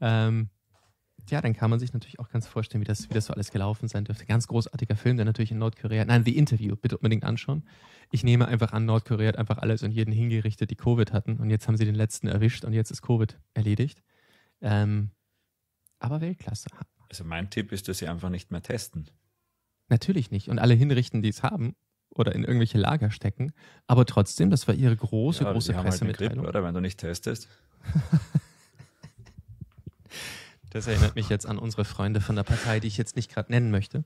ähm, ja, dann kann man sich natürlich auch ganz vorstellen, wie das, wie das so alles gelaufen sein dürfte. Ganz großartiger Film, der natürlich in Nordkorea, nein, The Interview, bitte unbedingt anschauen. Ich nehme einfach an, Nordkorea hat einfach alles und jeden hingerichtet, die Covid hatten. Und jetzt haben sie den letzten erwischt und jetzt ist Covid erledigt. Ähm, aber Weltklasse. Also mein Tipp ist, dass sie einfach nicht mehr testen. Natürlich nicht. Und alle hinrichten, die es haben oder in irgendwelche Lager stecken. Aber trotzdem, das war ihre große, ja, große halt Pressemitteilung. Halt Grippe, oder wenn du nicht testest. Das erinnert mich jetzt an unsere Freunde von der Partei, die ich jetzt nicht gerade nennen möchte.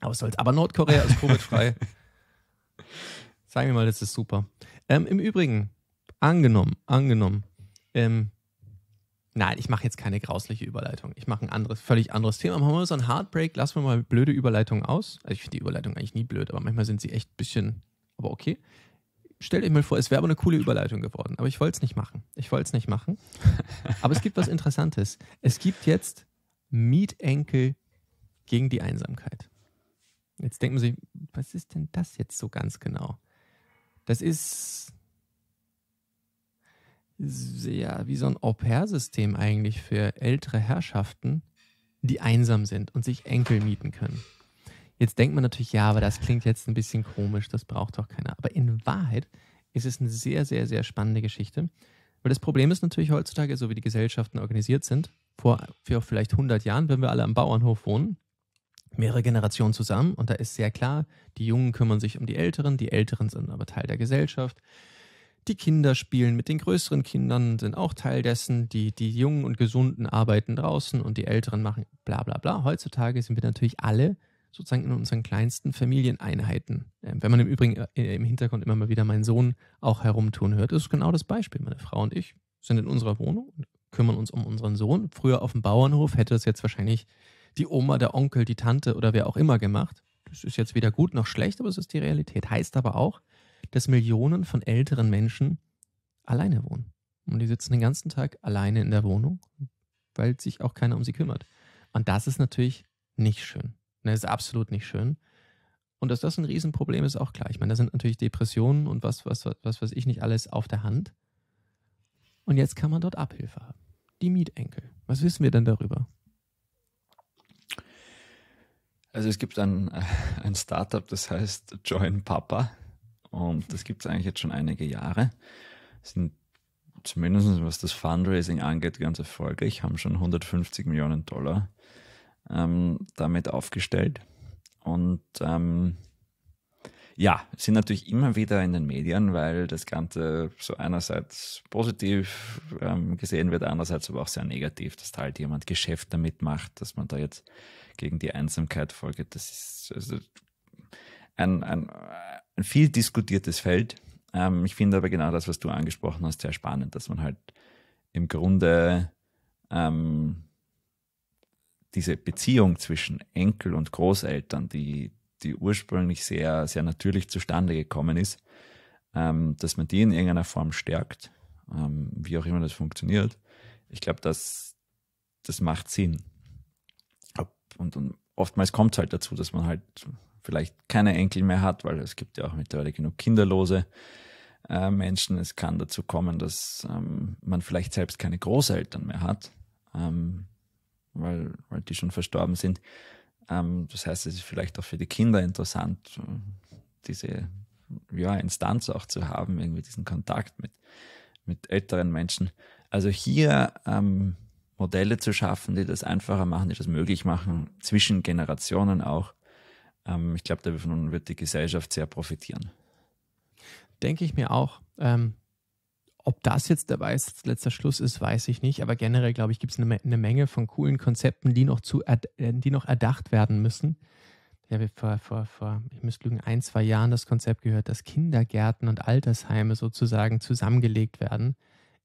Aber, soll's. aber Nordkorea ist Covid-frei. Sagen wir mal, das ist super. Ähm, Im Übrigen, angenommen, angenommen. Ähm, nein, ich mache jetzt keine grausliche Überleitung. Ich mache ein anderes, völlig anderes Thema. Machen wir so einen Heartbreak, lassen wir mal blöde Überleitungen aus. Also ich finde die Überleitung eigentlich nie blöd, aber manchmal sind sie echt ein bisschen, aber okay stellt euch mal vor, es wäre aber eine coole Überleitung geworden. Aber ich wollte es nicht machen. Ich wollte es nicht machen. aber es gibt was Interessantes. Es gibt jetzt Mietenkel gegen die Einsamkeit. Jetzt denken Sie, sich, was ist denn das jetzt so ganz genau? Das ist ja wie so ein Au-pair-System eigentlich für ältere Herrschaften, die einsam sind und sich Enkel mieten können. Jetzt denkt man natürlich, ja, aber das klingt jetzt ein bisschen komisch, das braucht doch keiner. Aber in Wahrheit ist es eine sehr, sehr, sehr spannende Geschichte. Weil das Problem ist natürlich heutzutage, so wie die Gesellschaften organisiert sind, vor, vor vielleicht 100 Jahren, wenn wir alle am Bauernhof wohnen, mehrere Generationen zusammen und da ist sehr klar, die Jungen kümmern sich um die Älteren, die Älteren sind aber Teil der Gesellschaft. Die Kinder spielen mit den größeren Kindern, sind auch Teil dessen. Die, die Jungen und Gesunden arbeiten draußen und die Älteren machen bla bla bla. Heutzutage sind wir natürlich alle sozusagen in unseren kleinsten Familieneinheiten. Ähm, wenn man im Übrigen äh, im Hintergrund immer mal wieder meinen Sohn auch herumtun hört, ist genau das Beispiel. Meine Frau und ich sind in unserer Wohnung und kümmern uns um unseren Sohn. Früher auf dem Bauernhof hätte das jetzt wahrscheinlich die Oma, der Onkel, die Tante oder wer auch immer gemacht. Das ist jetzt weder gut noch schlecht, aber es ist die Realität. Heißt aber auch, dass Millionen von älteren Menschen alleine wohnen. Und die sitzen den ganzen Tag alleine in der Wohnung, weil sich auch keiner um sie kümmert. Und das ist natürlich nicht schön. Das ne, ist absolut nicht schön. Und dass das ein Riesenproblem ist, auch klar. Ich meine, da sind natürlich Depressionen und was, was, was, was weiß ich nicht alles auf der Hand. Und jetzt kann man dort Abhilfe haben. Die Mietenkel. Was wissen wir denn darüber? Also es gibt ein, äh, ein Startup, das heißt Join Papa. Und das gibt es eigentlich jetzt schon einige Jahre. Sind zumindest was das Fundraising angeht, ganz erfolgreich, haben schon 150 Millionen Dollar ähm, damit aufgestellt. Und ähm, ja, sind natürlich immer wieder in den Medien, weil das Ganze so einerseits positiv ähm, gesehen wird, andererseits aber auch sehr negativ, dass da halt jemand Geschäft damit macht, dass man da jetzt gegen die Einsamkeit folgt. Das ist also ein, ein, ein viel diskutiertes Feld. Ähm, ich finde aber genau das, was du angesprochen hast, sehr spannend, dass man halt im Grunde ähm, diese Beziehung zwischen Enkel und Großeltern, die, die ursprünglich sehr, sehr natürlich zustande gekommen ist, ähm, dass man die in irgendeiner Form stärkt, ähm, wie auch immer das funktioniert. Ich glaube, das, das macht Sinn. Und, und oftmals kommt es halt dazu, dass man halt vielleicht keine Enkel mehr hat, weil es gibt ja auch mittlerweile genug kinderlose äh, Menschen. Es kann dazu kommen, dass ähm, man vielleicht selbst keine Großeltern mehr hat. Ähm, weil, weil die schon verstorben sind. Ähm, das heißt, es ist vielleicht auch für die Kinder interessant, diese ja, Instanz auch zu haben, irgendwie diesen Kontakt mit, mit älteren Menschen. Also hier ähm, Modelle zu schaffen, die das einfacher machen, die das möglich machen, zwischen Generationen auch. Ähm, ich glaube, davon wird die Gesellschaft sehr profitieren. Denke ich mir auch. Ähm, ob das jetzt der weiß, letzter Schluss ist, weiß ich nicht. Aber generell, glaube ich, gibt es eine, eine, Menge von coolen Konzepten, die noch, zu, äh, die noch erdacht werden müssen. Ich habe vor, vor, vor, ich müsste lügen, ein, zwei Jahren das Konzept gehört, dass Kindergärten und Altersheime sozusagen zusammengelegt werden.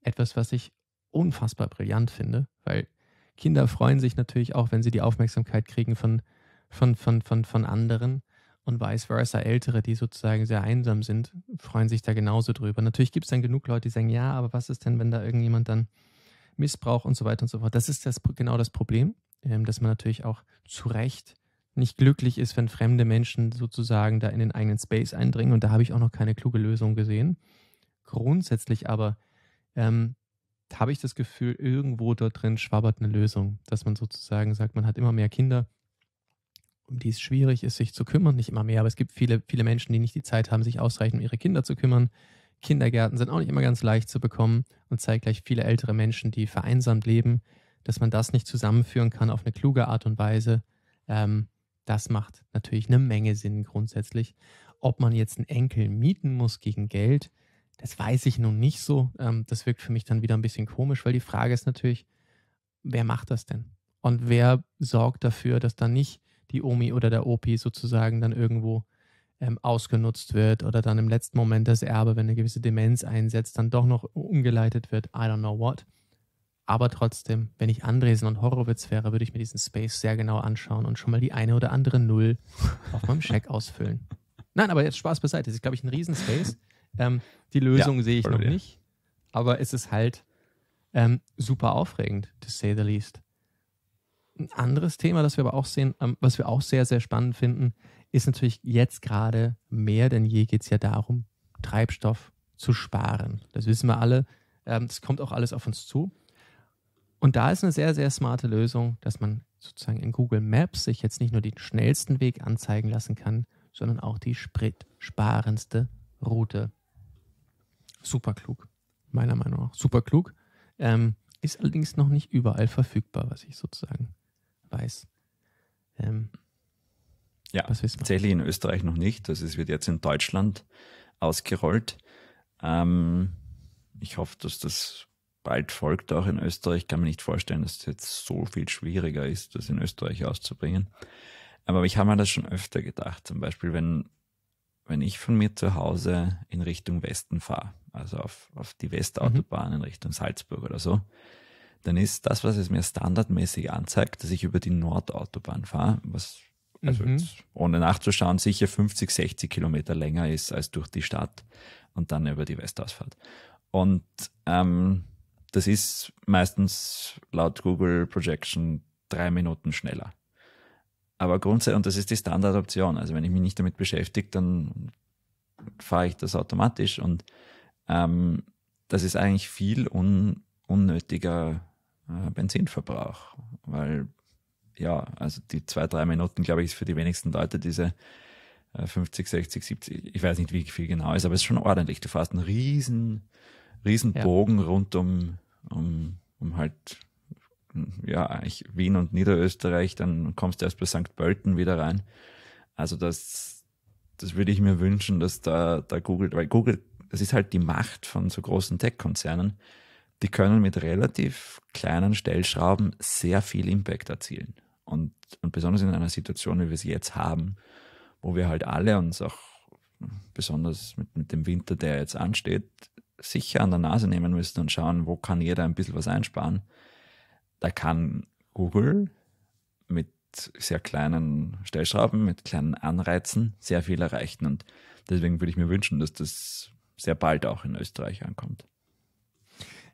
Etwas, was ich unfassbar brillant finde, weil Kinder freuen sich natürlich auch, wenn sie die Aufmerksamkeit kriegen von, von, von, von, von anderen und vice versa. Ältere, die sozusagen sehr einsam sind, freuen sich da genauso drüber. Natürlich gibt es dann genug Leute, die sagen, ja, aber was ist denn, wenn da irgendjemand dann Missbrauch und so weiter und so fort. Das ist das, genau das Problem, ähm, dass man natürlich auch zu Recht nicht glücklich ist, wenn fremde Menschen sozusagen da in den eigenen Space eindringen. Und da habe ich auch noch keine kluge Lösung gesehen. Grundsätzlich aber ähm, habe ich das Gefühl, irgendwo dort drin schwabbert eine Lösung, dass man sozusagen sagt, man hat immer mehr Kinder um die es schwierig ist, sich zu kümmern, nicht immer mehr, aber es gibt viele, viele Menschen, die nicht die Zeit haben, sich ausreichend um ihre Kinder zu kümmern. Kindergärten sind auch nicht immer ganz leicht zu bekommen und zeigt gleich viele ältere Menschen, die vereinsamt leben, dass man das nicht zusammenführen kann auf eine kluge Art und Weise. Ähm, das macht natürlich eine Menge Sinn grundsätzlich. Ob man jetzt einen Enkel mieten muss gegen Geld, das weiß ich nun nicht so. Ähm, das wirkt für mich dann wieder ein bisschen komisch, weil die Frage ist natürlich, wer macht das denn? Und wer sorgt dafür, dass da nicht die Omi oder der Opi sozusagen dann irgendwo ähm, ausgenutzt wird oder dann im letzten Moment das Erbe, wenn eine gewisse Demenz einsetzt, dann doch noch umgeleitet wird. I don't know what. Aber trotzdem, wenn ich Andresen und Horowitz wäre, würde ich mir diesen Space sehr genau anschauen und schon mal die eine oder andere Null auf meinem Scheck ausfüllen. Nein, aber jetzt Spaß beiseite. Das ist, glaube ich, ein Riesenspace. Ähm, die Lösung ja, sehe ich noch ja. nicht. Aber es ist halt ähm, super aufregend, to say the least. Ein anderes Thema, das wir aber auch sehen, ähm, was wir auch sehr, sehr spannend finden, ist natürlich jetzt gerade mehr denn je geht es ja darum, Treibstoff zu sparen. Das wissen wir alle. Ähm, das kommt auch alles auf uns zu. Und da ist eine sehr, sehr smarte Lösung, dass man sozusagen in Google Maps sich jetzt nicht nur den schnellsten Weg anzeigen lassen kann, sondern auch die spritsparendste Route. Super klug, meiner Meinung nach. Super klug. Ähm, ist allerdings noch nicht überall verfügbar, was ich sozusagen weiß. Ähm, ja, tatsächlich in Österreich noch nicht. Das ist, wird jetzt in Deutschland ausgerollt. Ähm, ich hoffe, dass das bald folgt, auch in Österreich. Ich kann mir nicht vorstellen, dass es jetzt so viel schwieriger ist, das in Österreich auszubringen. Aber ich habe mir das schon öfter gedacht. Zum Beispiel, wenn, wenn ich von mir zu Hause in Richtung Westen fahre, also auf, auf die Westautobahn mhm. in Richtung Salzburg oder so, dann ist das, was es mir standardmäßig anzeigt, dass ich über die Nordautobahn fahre, was also mhm. jetzt, ohne nachzuschauen, sicher 50, 60 Kilometer länger ist als durch die Stadt und dann über die Westausfahrt. Und ähm, das ist meistens laut Google Projection drei Minuten schneller. Aber grundsätzlich, und das ist die Standardoption, also wenn ich mich nicht damit beschäftige, dann fahre ich das automatisch und ähm, das ist eigentlich viel un unnötiger äh, Benzinverbrauch, weil ja, also die zwei, drei Minuten, glaube ich, ist für die wenigsten Leute diese äh, 50, 60, 70, ich weiß nicht, wie viel genau ist, aber es ist schon ordentlich. Du fährst einen riesen, riesen ja. Bogen rund um, um, um halt, ja, ich, Wien und Niederösterreich, dann kommst du erst bei St. Pölten wieder rein. Also das, das würde ich mir wünschen, dass da, da Google, weil Google, das ist halt die Macht von so großen Tech-Konzernen, die können mit relativ kleinen Stellschrauben sehr viel Impact erzielen. Und, und besonders in einer Situation, wie wir sie jetzt haben, wo wir halt alle uns auch besonders mit, mit dem Winter, der jetzt ansteht, sicher an der Nase nehmen müssen und schauen, wo kann jeder ein bisschen was einsparen. Da kann Google mit sehr kleinen Stellschrauben, mit kleinen Anreizen sehr viel erreichen. Und deswegen würde ich mir wünschen, dass das sehr bald auch in Österreich ankommt.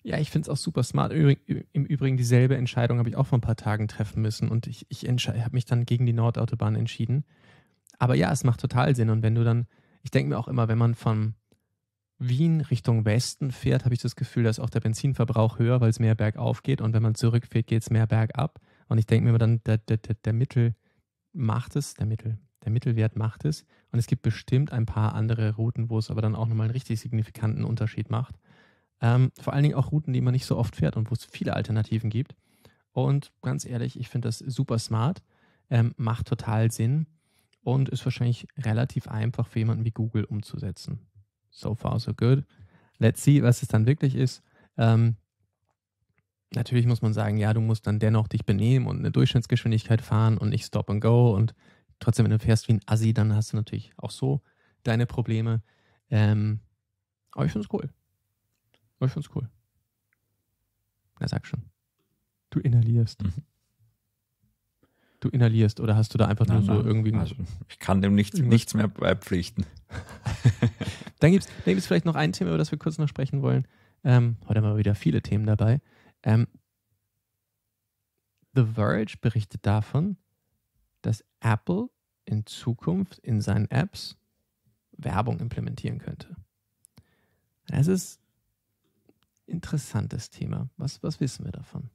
Ja, ich finde es auch super smart. Im Übrigen dieselbe Entscheidung habe ich auch vor ein paar Tagen treffen müssen und ich, ich habe mich dann gegen die Nordautobahn entschieden. Aber ja, es macht total Sinn. Und wenn du dann, ich denke mir auch immer, wenn man von Wien Richtung Westen fährt, habe ich das Gefühl, dass auch der Benzinverbrauch höher, weil es mehr bergauf geht. Und wenn man zurückfährt, geht es mehr bergab. Und ich denke mir immer dann, der, der, der Mittel macht es, der Mittel, der Mittelwert macht es. Und es gibt bestimmt ein paar andere Routen, wo es aber dann auch nochmal einen richtig signifikanten Unterschied macht. Ähm, vor allen Dingen auch Routen, die man nicht so oft fährt und wo es viele Alternativen gibt. Und ganz ehrlich, ich finde das super smart, ähm, macht total Sinn und ist wahrscheinlich relativ einfach für jemanden wie Google umzusetzen. So far, so good. Let's see, was es dann wirklich ist. Ähm, natürlich muss man sagen, ja, du musst dann dennoch dich benehmen und eine Durchschnittsgeschwindigkeit fahren und nicht Stop and Go und trotzdem, wenn du fährst wie ein Assi, dann hast du natürlich auch so deine Probleme. Ähm, aber ich finde es cool. Aber ich find's cool. Na, sag schon. Du inhalierst. Mhm. Du inhalierst oder hast du da einfach nur so nein. irgendwie. Also, ich kann dem nichts, nichts mehr beipflichten. dann gibt es dann gibt's vielleicht noch ein Thema, über das wir kurz noch sprechen wollen. Ähm, heute haben wir wieder viele Themen dabei. Ähm, The Verge berichtet davon, dass Apple in Zukunft in seinen Apps Werbung implementieren könnte. Das ist interessantes Thema. Was, was wissen wir davon?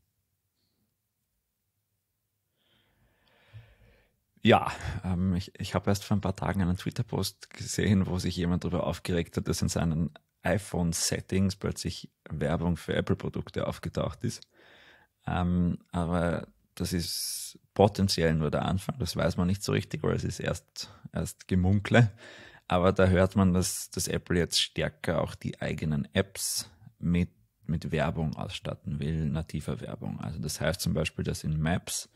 Ja, ähm, ich, ich habe erst vor ein paar Tagen einen Twitter-Post gesehen, wo sich jemand darüber aufgeregt hat, dass in seinen iPhone-Settings plötzlich Werbung für Apple-Produkte aufgetaucht ist. Ähm, aber das ist potenziell nur der Anfang, das weiß man nicht so richtig, weil es ist erst, erst Gemunkle. Aber da hört man, dass, dass Apple jetzt stärker auch die eigenen Apps mit mit Werbung ausstatten will, nativer Werbung. Also das heißt zum Beispiel, dass in Maps,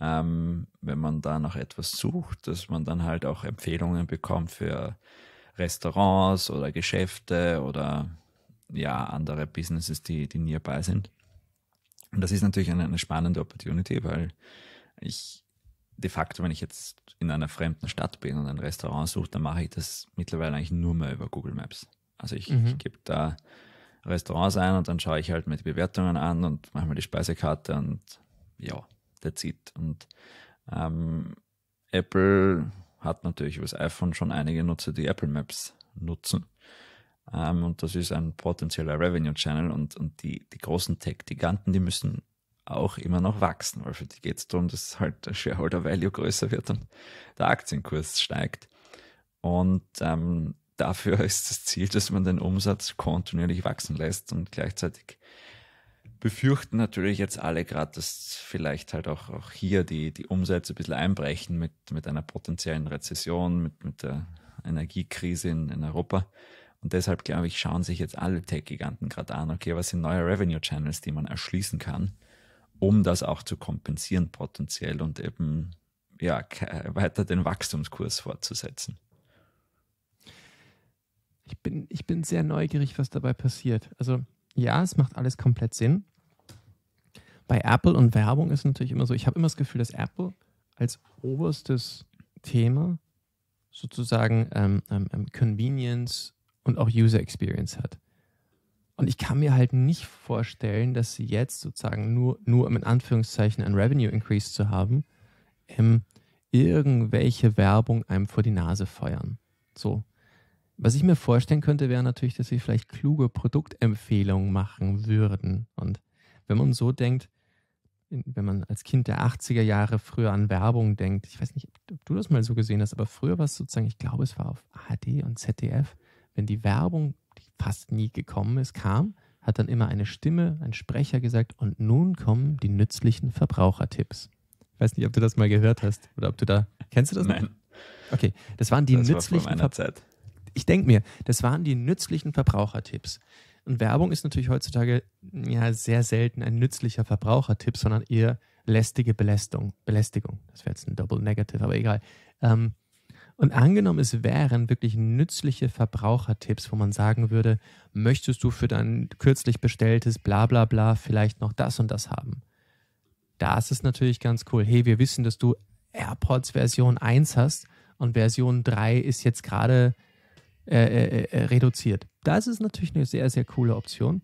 ähm, wenn man da nach etwas sucht, dass man dann halt auch Empfehlungen bekommt für Restaurants oder Geschäfte oder ja, andere Businesses, die, die nearby sind. Und das ist natürlich eine, eine spannende Opportunity, weil ich de facto, wenn ich jetzt in einer fremden Stadt bin und ein Restaurant suche, dann mache ich das mittlerweile eigentlich nur mehr über Google Maps. Also ich, mhm. ich gebe da Restaurants ein und dann schaue ich halt mir die Bewertungen an und mache mir die Speisekarte und ja, der zieht. Und ähm, Apple hat natürlich über das iPhone schon einige Nutzer, die Apple Maps nutzen. Ähm, und das ist ein potenzieller Revenue Channel und, und die, die großen Tech-Giganten, die müssen auch immer noch wachsen, weil für die geht es darum, dass halt der Shareholder Value größer wird und der Aktienkurs steigt. Und ähm, dafür ist das Ziel, dass man den Umsatz kontinuierlich wachsen lässt und gleichzeitig befürchten natürlich jetzt alle gerade, dass vielleicht halt auch, auch hier die, die Umsätze ein bisschen einbrechen mit, mit einer potenziellen Rezession, mit, mit der Energiekrise in, in Europa. Und deshalb, glaube ich, schauen sich jetzt alle Tech-Giganten gerade an, okay, was sind neue Revenue-Channels, die man erschließen kann, um das auch zu kompensieren potenziell und eben ja, weiter den Wachstumskurs fortzusetzen ich bin, ich bin sehr neugierig, was dabei passiert. Also ja, es macht alles komplett Sinn. Bei Apple und Werbung ist natürlich immer so, ich habe immer das Gefühl, dass Apple als oberstes Thema sozusagen ähm, ähm, ähm, Convenience und auch User Experience hat. Und ich kann mir halt nicht vorstellen, dass sie jetzt sozusagen nur, nur in Anführungszeichen ein Revenue Increase zu haben, ähm, irgendwelche Werbung einem vor die Nase feuern. So, was ich mir vorstellen könnte, wäre natürlich, dass wir vielleicht kluge Produktempfehlungen machen würden. Und wenn man so denkt, wenn man als Kind der 80er Jahre früher an Werbung denkt, ich weiß nicht, ob du das mal so gesehen hast, aber früher war es sozusagen, ich glaube, es war auf ARD und ZDF, wenn die Werbung, die fast nie gekommen ist, kam, hat dann immer eine Stimme, ein Sprecher gesagt, und nun kommen die nützlichen Verbrauchertipps. Ich weiß nicht, ob du das mal gehört hast oder ob du da. Kennst du das? Nein. Okay, das waren die das nützlichen war ich denke mir, das waren die nützlichen Verbrauchertipps. Und Werbung ist natürlich heutzutage ja sehr selten ein nützlicher Verbrauchertipp, sondern eher lästige Belästigung. Belästigung. Das wäre jetzt ein Double Negative, aber egal. Ähm, und angenommen, es wären wirklich nützliche Verbrauchertipps, wo man sagen würde, möchtest du für dein kürzlich bestelltes Blablabla bla, bla, vielleicht noch das und das haben? Das ist natürlich ganz cool. Hey, wir wissen, dass du AirPods Version 1 hast und Version 3 ist jetzt gerade äh äh, äh, äh, reduziert. Das ist natürlich eine sehr, sehr coole Option,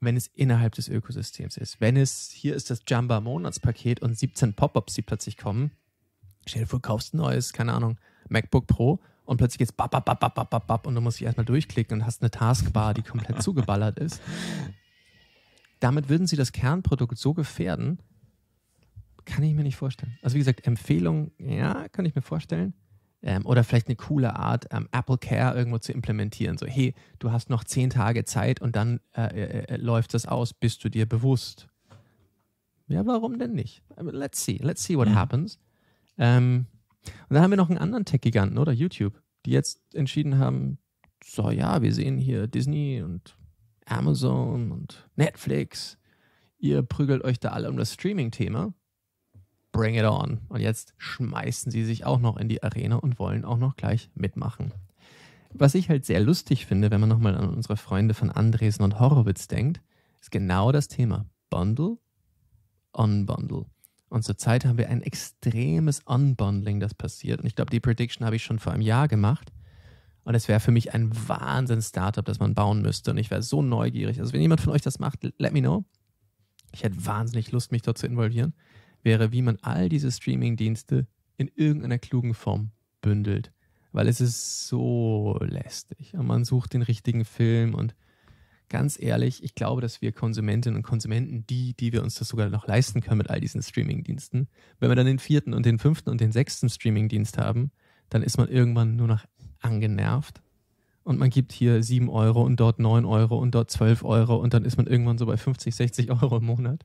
wenn es innerhalb des Ökosystems ist. Wenn es, hier ist das Jamba Monatspaket und 17 Pop-Ups, die plötzlich kommen. Stell dir vor, du kaufst ein neues, keine Ahnung, MacBook Pro und plötzlich geht's bap, bap, bap, bap, bap, bap und du musst dich erstmal durchklicken und hast eine Taskbar, die komplett zugeballert ist. Damit würden sie das Kernprodukt so gefährden, kann ich mir nicht vorstellen. Also wie gesagt, Empfehlung, ja, kann ich mir vorstellen ähm, oder vielleicht eine coole Art, ähm, Apple Care irgendwo zu implementieren. So, hey, du hast noch zehn Tage Zeit und dann äh, äh, äh läuft das aus, bist du dir bewusst. Ja, warum denn nicht? Ähm, let's see. Let's see what ja. Mhm. happens. Ähm, und dann haben wir noch einen anderen Tech-Giganten, oder? YouTube, die jetzt entschieden haben, so ja, wir sehen hier Disney und Amazon und Netflix. Ihr prügelt euch da alle um das Streaming-Thema. Bring it on. Und jetzt schmeißen sie sich auch noch in die Arena und wollen auch noch gleich mitmachen. Was ich halt sehr lustig finde, wenn man nochmal an unsere Freunde von Andresen und Horowitz denkt, ist genau das Thema. Bundle, Unbundle. Und zurzeit haben wir ein extremes Unbundling, das passiert. Und ich glaube, die Prediction habe ich schon vor einem Jahr gemacht. Und es wäre für mich ein Wahnsinn-Startup, das man bauen müsste. Und ich wäre so neugierig. Also, wenn jemand von euch das macht, let me know. Ich hätte wahnsinnig Lust, mich dort zu involvieren wäre, wie man all diese Streaming-Dienste in irgendeiner klugen Form bündelt. Weil es ist so lästig. Und man sucht den richtigen Film und ganz ehrlich, ich glaube, dass wir Konsumentinnen und Konsumenten, die, die wir uns das sogar noch leisten können mit all diesen Streaming-Diensten, wenn wir dann den vierten und den fünften und den sechsten Streaming-Dienst haben, dann ist man irgendwann nur noch angenervt. Und man gibt hier sieben Euro und dort neun Euro und dort zwölf Euro und dann ist man irgendwann so bei 50, 60 Euro im Monat.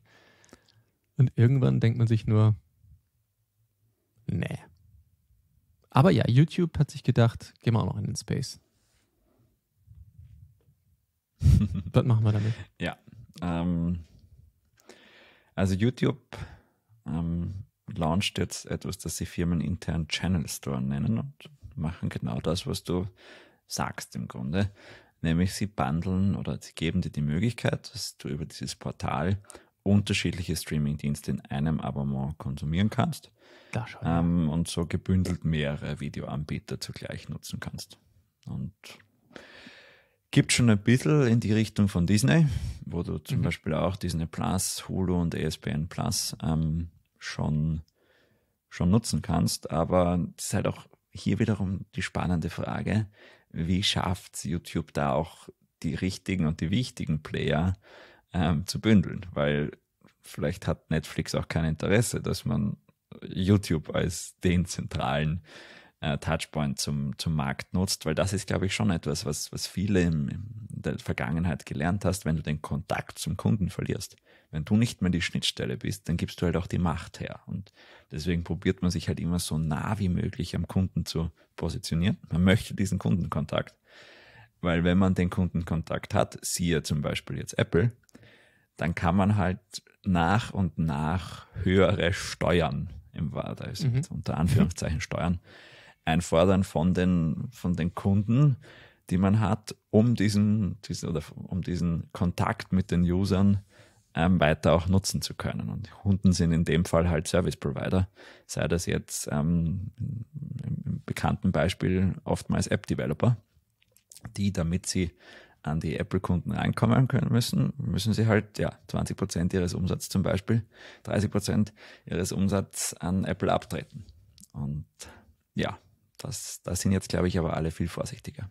Und irgendwann denkt man sich nur, nee. Aber ja, YouTube hat sich gedacht, gehen wir auch noch in den Space. Was machen wir damit? Ja. Ähm, also YouTube ähm, launcht jetzt etwas, das sie Firmen intern Channel Store nennen und machen genau das, was du sagst im Grunde. Nämlich sie bundeln oder sie geben dir die Möglichkeit, dass du über dieses Portal unterschiedliche Streamingdienste in einem Abonnement konsumieren kannst. Schon, ähm, Und so gebündelt mehrere Videoanbieter zugleich nutzen kannst. Und gibt schon ein bisschen in die Richtung von Disney, wo du zum mhm. Beispiel auch Disney Plus, Hulu und ESPN Plus ähm, schon, schon nutzen kannst. Aber es ist halt auch hier wiederum die spannende Frage, wie schafft YouTube da auch die richtigen und die wichtigen Player ähm, zu bündeln, weil vielleicht hat Netflix auch kein Interesse, dass man YouTube als den zentralen äh, Touchpoint zum, zum Markt nutzt, weil das ist, glaube ich, schon etwas, was, was viele in, in der Vergangenheit gelernt hast, wenn du den Kontakt zum Kunden verlierst. Wenn du nicht mehr die Schnittstelle bist, dann gibst du halt auch die Macht her. Und deswegen probiert man sich halt immer so nah wie möglich am Kunden zu positionieren. Man möchte diesen Kundenkontakt. Weil wenn man den Kundenkontakt hat, siehe zum Beispiel jetzt Apple, dann kann man halt nach und nach höhere Steuern im Wahr, also mhm. unter Anführungszeichen Steuern einfordern von den, von den Kunden, die man hat, um diesen, diesen, oder um diesen Kontakt mit den Usern ähm, weiter auch nutzen zu können. Und Hunden sind in dem Fall halt Service Provider, sei das jetzt ähm, im, im bekannten Beispiel oftmals App-Developer, die, damit sie an die Apple-Kunden reinkommen können müssen, müssen sie halt ja 20 ihres Umsatzes zum Beispiel, 30 ihres Umsatzes an Apple abtreten. Und ja, das, da sind jetzt, glaube ich, aber alle viel vorsichtiger.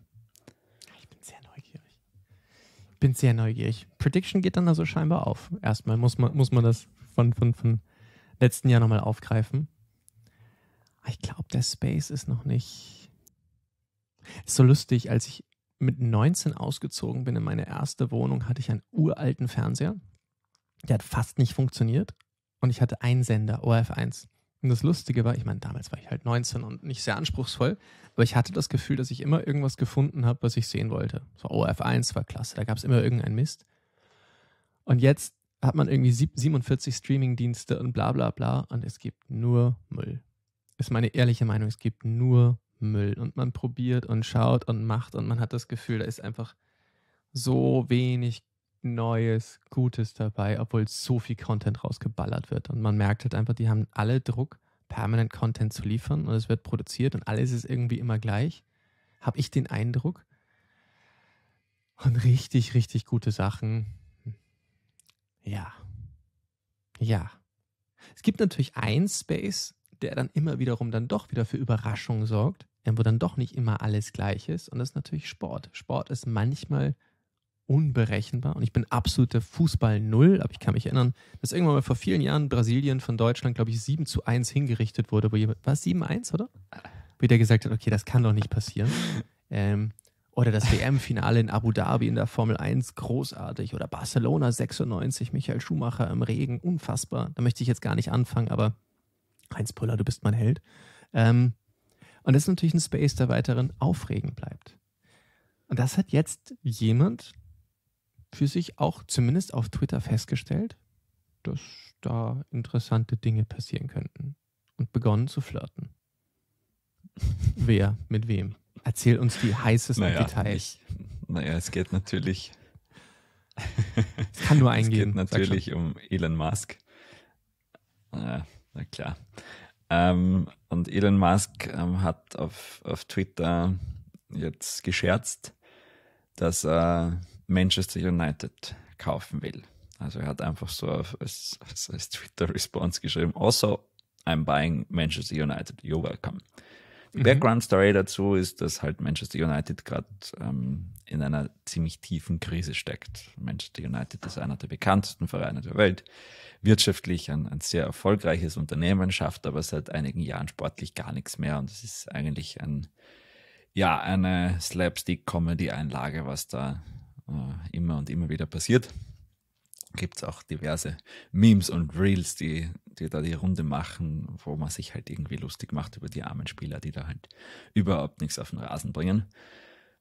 Ich bin sehr neugierig. Ich bin sehr neugierig. Prediction geht dann also scheinbar auf. Erstmal muss man, muss man das von, von, von letzten Jahr nochmal aufgreifen. Ich glaube, der Space ist noch nicht. Ist so lustig, als ich mit 19 ausgezogen bin in meine erste Wohnung, hatte ich einen uralten Fernseher. Der hat fast nicht funktioniert. Und ich hatte einen Sender, ORF1. Und das Lustige war, ich meine, damals war ich halt 19 und nicht sehr anspruchsvoll, aber ich hatte das Gefühl, dass ich immer irgendwas gefunden habe, was ich sehen wollte. So ORF1 war klasse, da gab es immer irgendeinen Mist. Und jetzt hat man irgendwie 47 Streamingdienste und bla bla bla und es gibt nur Müll. Ist meine ehrliche Meinung, es gibt nur Müll und man probiert und schaut und macht und man hat das Gefühl, da ist einfach so wenig Neues, Gutes dabei, obwohl so viel Content rausgeballert wird. Und man merkt halt einfach, die haben alle Druck, permanent Content zu liefern und es wird produziert und alles ist irgendwie immer gleich. Habe ich den Eindruck. Und richtig, richtig gute Sachen. Ja. Ja. Es gibt natürlich ein Space, der dann immer wiederum dann doch wieder für Überraschung sorgt, wo dann doch nicht immer alles gleich ist. Und das ist natürlich Sport. Sport ist manchmal unberechenbar. Und ich bin absoluter Fußball-Null, aber ich kann mich erinnern, dass irgendwann mal vor vielen Jahren Brasilien von Deutschland, glaube ich, 7 zu 1 hingerichtet wurde. Wo jemand, war es 7-1, oder? Wie der gesagt hat, okay, das kann doch nicht passieren. Ähm, oder das WM-Finale in Abu Dhabi in der Formel 1, großartig. Oder Barcelona 96, Michael Schumacher im Regen, unfassbar. Da möchte ich jetzt gar nicht anfangen, aber Heinz Puller, du bist mein Held. Ähm, und das ist natürlich ein Space, der weiteren aufregend bleibt. Und das hat jetzt jemand für sich auch zumindest auf Twitter festgestellt, dass da interessante Dinge passieren könnten und begonnen zu flirten. Wer mit wem? Erzähl uns die heißesten naja, Details. Ich, naja, es geht natürlich. es kann nur eingehen. Es geht natürlich um Elon Musk. Naja, äh, na klar. Ähm, und Elon Musk ähm, hat auf, auf Twitter jetzt gescherzt, dass er Manchester United kaufen will. Also er hat einfach so auf, als, als Twitter-Response geschrieben, also I'm buying Manchester United, you're welcome. Die mhm. Background-Story dazu ist, dass halt Manchester United gerade ähm, in einer ziemlich tiefen Krise steckt. Manchester United ist einer der bekanntesten Vereine der Welt, wirtschaftlich ein, ein sehr erfolgreiches Unternehmen, schafft aber seit einigen Jahren sportlich gar nichts mehr und es ist eigentlich ein, ja, eine Slapstick-Comedy-Einlage, was da äh, immer und immer wieder passiert gibt es auch diverse Memes und Reels, die, die da die Runde machen, wo man sich halt irgendwie lustig macht über die armen Spieler, die da halt überhaupt nichts auf den Rasen bringen.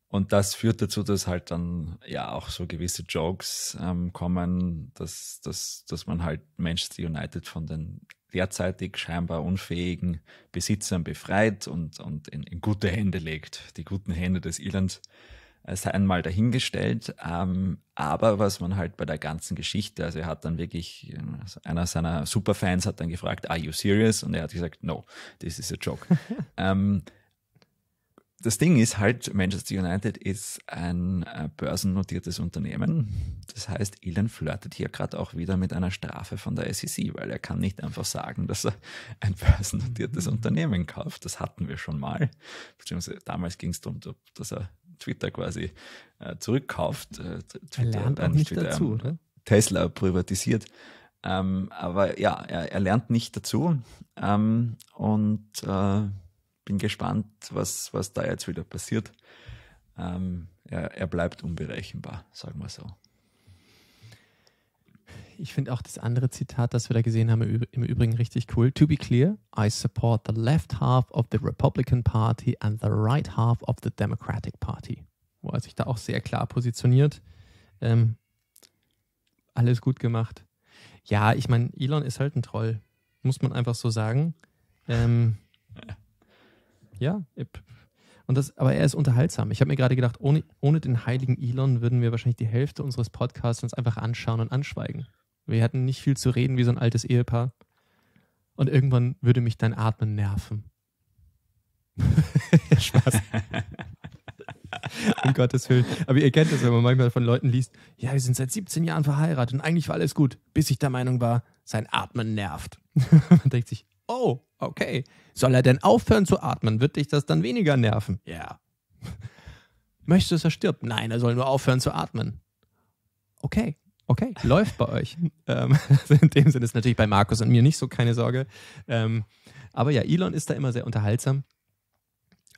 Und das führt dazu, dass halt dann ja auch so gewisse Jokes ähm, kommen, dass, dass, dass man halt Manchester United von den derzeitig scheinbar unfähigen Besitzern befreit und, und in, in gute Hände legt, die guten Hände des Irland sei einmal dahingestellt. Ähm, aber was man halt bei der ganzen Geschichte, also er hat dann wirklich, einer seiner Superfans hat dann gefragt, are you serious? Und er hat gesagt, no, this is a joke. ähm, das Ding ist halt, Manchester United ist ein äh, börsennotiertes Unternehmen. Das heißt, Elon flirtet hier gerade auch wieder mit einer Strafe von der SEC, weil er kann nicht einfach sagen, dass er ein börsennotiertes Unternehmen kauft. Das hatten wir schon mal. Beziehungsweise damals ging es darum, dass er Twitter quasi äh, zurückkauft. Äh, Twitter, er lernt äh, auch nicht Twitter, dazu, ähm, oder? Tesla privatisiert. Ähm, aber ja, er, er, lernt nicht dazu ähm, und äh, bin gespannt, was, was da jetzt wieder passiert. Ähm, er, er bleibt unberechenbar, sagen wir so ich finde auch das andere Zitat, das wir da gesehen haben, im Übrigen richtig cool. To be clear, I support the left half of the Republican Party and the right half of the Democratic Party. Wo er sich da auch sehr klar positioniert. Ähm, alles gut gemacht. Ja, ich meine, Elon ist halt ein Troll. Muss man einfach so sagen. Ähm, ja, und das, aber er ist unterhaltsam. Ich habe mir gerade gedacht, ohne, ohne den heiligen Elon würden wir wahrscheinlich die Hälfte unseres Podcasts uns einfach anschauen und anschweigen. Wir hatten nicht viel zu reden wie so ein altes Ehepaar. Und irgendwann würde mich dein Atmen nerven. Spaß. um Gottes Willen. Aber ihr kennt das, wenn man manchmal von Leuten liest, ja, wir sind seit 17 Jahren verheiratet und eigentlich war alles gut, bis ich der Meinung war, sein Atmen nervt. man denkt sich, oh, okay, soll er denn aufhören zu atmen? Wird dich das dann weniger nerven? Ja. Möchtest du, dass er stirbt? Nein, er soll nur aufhören zu atmen. Okay, okay, läuft bei euch. Ähm, in dem Sinne ist natürlich bei Markus und mir nicht so, keine Sorge. Ähm, aber ja, Elon ist da immer sehr unterhaltsam.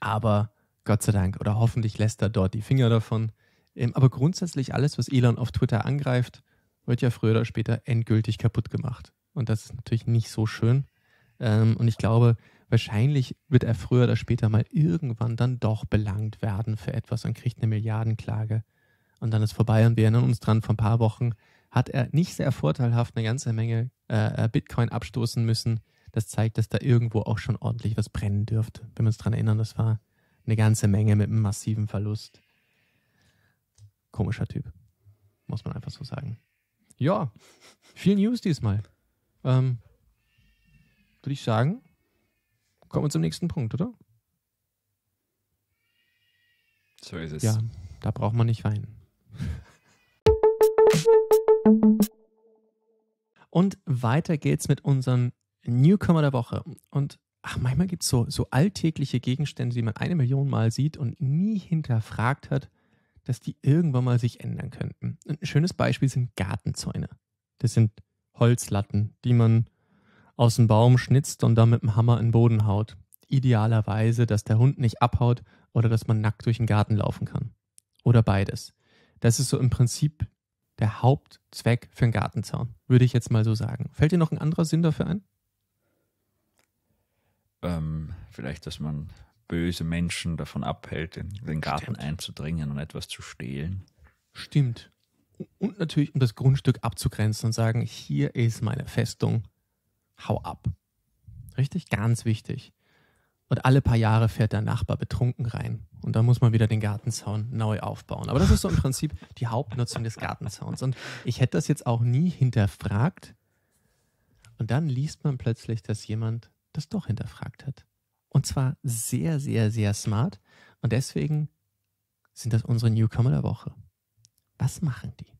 Aber Gott sei Dank oder hoffentlich lässt er dort die Finger davon. Ähm, aber grundsätzlich alles, was Elon auf Twitter angreift, wird ja früher oder später endgültig kaputt gemacht. Und das ist natürlich nicht so schön. Ähm, und ich glaube, wahrscheinlich wird er früher oder später mal irgendwann dann doch belangt werden für etwas und kriegt eine Milliardenklage. Und dann ist vorbei und wir erinnern uns dran, vor ein paar Wochen hat er nicht sehr vorteilhaft eine ganze Menge äh, Bitcoin abstoßen müssen. Das zeigt, dass da irgendwo auch schon ordentlich was brennen dürfte. Wenn wir uns dran erinnern, das war eine ganze Menge mit einem massiven Verlust. Komischer Typ, muss man einfach so sagen. Ja, viel News diesmal. Ähm, Würde ich sagen, kommen wir zum nächsten Punkt, oder? So ist es. Ja, da braucht man nicht weinen. Und weiter geht's mit unserem Newcomer der Woche. Und ach, manchmal gibt es so, so alltägliche Gegenstände, die man eine Million Mal sieht und nie hinterfragt hat, dass die irgendwann mal sich ändern könnten. Ein schönes Beispiel sind Gartenzäune. Das sind Holzlatten, die man aus dem Baum schnitzt und dann mit dem Hammer in den Boden haut. Idealerweise, dass der Hund nicht abhaut oder dass man nackt durch den Garten laufen kann. Oder beides. Das ist so im Prinzip der Hauptzweck für einen Gartenzaun, würde ich jetzt mal so sagen. Fällt dir noch ein anderer Sinn dafür ein? Ähm, vielleicht, dass man böse Menschen davon abhält, in den Garten Stimmt. einzudringen und etwas zu stehlen. Stimmt. Und natürlich, um das Grundstück abzugrenzen und sagen, hier ist meine Festung, hau ab. Richtig? Ganz wichtig. Und alle paar Jahre fährt der Nachbar betrunken rein. Und dann muss man wieder den Gartenzaun neu aufbauen. Aber das ist so im Prinzip die Hauptnutzung des Gartenzauns. Und ich hätte das jetzt auch nie hinterfragt. Und dann liest man plötzlich, dass jemand das doch hinterfragt hat. Und zwar sehr, sehr, sehr smart. Und deswegen sind das unsere Newcomer der Woche. Was machen die?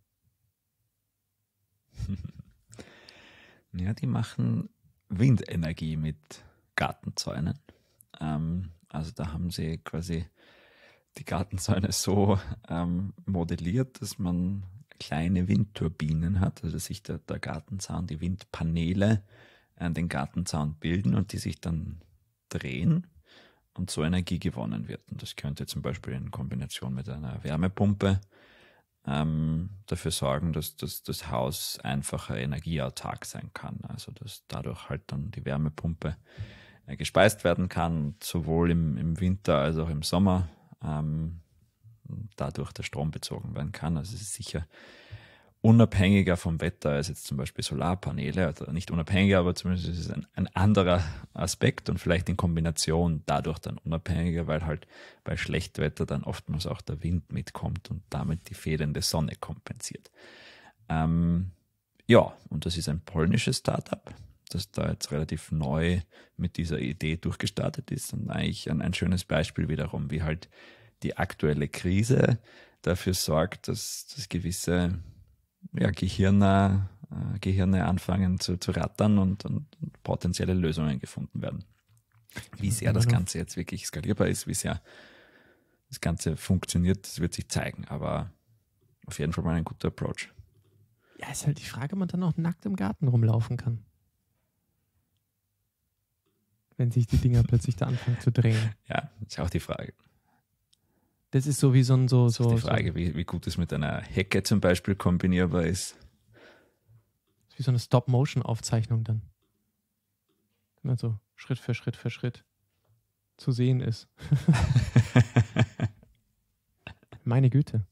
Ja, die machen Windenergie mit Gartenzäunen. Ähm, also da haben sie quasi die Gartenzäune so ähm, modelliert, dass man kleine Windturbinen hat, also sich der, der Gartenzaun, die Windpaneele an den Gartenzaun bilden und die sich dann drehen und so Energie gewonnen wird. Und das könnte zum Beispiel in Kombination mit einer Wärmepumpe ähm, dafür sorgen, dass, dass das Haus einfacher energieautark sein kann. Also dass dadurch halt dann die Wärmepumpe äh, gespeist werden kann, sowohl im, im Winter als auch im Sommer ähm, dadurch der Strom bezogen werden kann. Also es ist sicher unabhängiger vom Wetter als jetzt zum Beispiel Solarpaneele, also nicht unabhängiger, aber zumindest ist es ein, ein, anderer Aspekt und vielleicht in Kombination dadurch dann unabhängiger, weil halt bei Schlechtwetter dann oftmals auch der Wind mitkommt und damit die fehlende Sonne kompensiert. Ähm, ja, und das ist ein polnisches Startup, das da jetzt relativ neu mit dieser Idee durchgestartet ist und eigentlich ein, ein schönes Beispiel wiederum, wie halt die aktuelle Krise dafür sorgt, dass, dass gewisse ja, Gehirne, äh, Gehirne anfangen zu, zu rattern und, und, potenzielle Lösungen gefunden werden. Wie sehr das Ganze jetzt wirklich skalierbar ist, wie sehr das Ganze funktioniert, das wird sich zeigen, aber auf jeden Fall mal ein guter Approach. Ja, ist halt die Frage, ob man dann auch nackt im Garten rumlaufen kann. Wenn sich die Dinger plötzlich da anfangen zu drehen. Ja, ist auch die Frage. Das ist so wie so ein so. Das so, ist die Frage, so, wie, wie gut das mit einer Hecke zum Beispiel kombinierbar ist. Wie so eine Stop-Motion-Aufzeichnung dann. Also Schritt für Schritt für Schritt zu sehen ist. Meine Güte.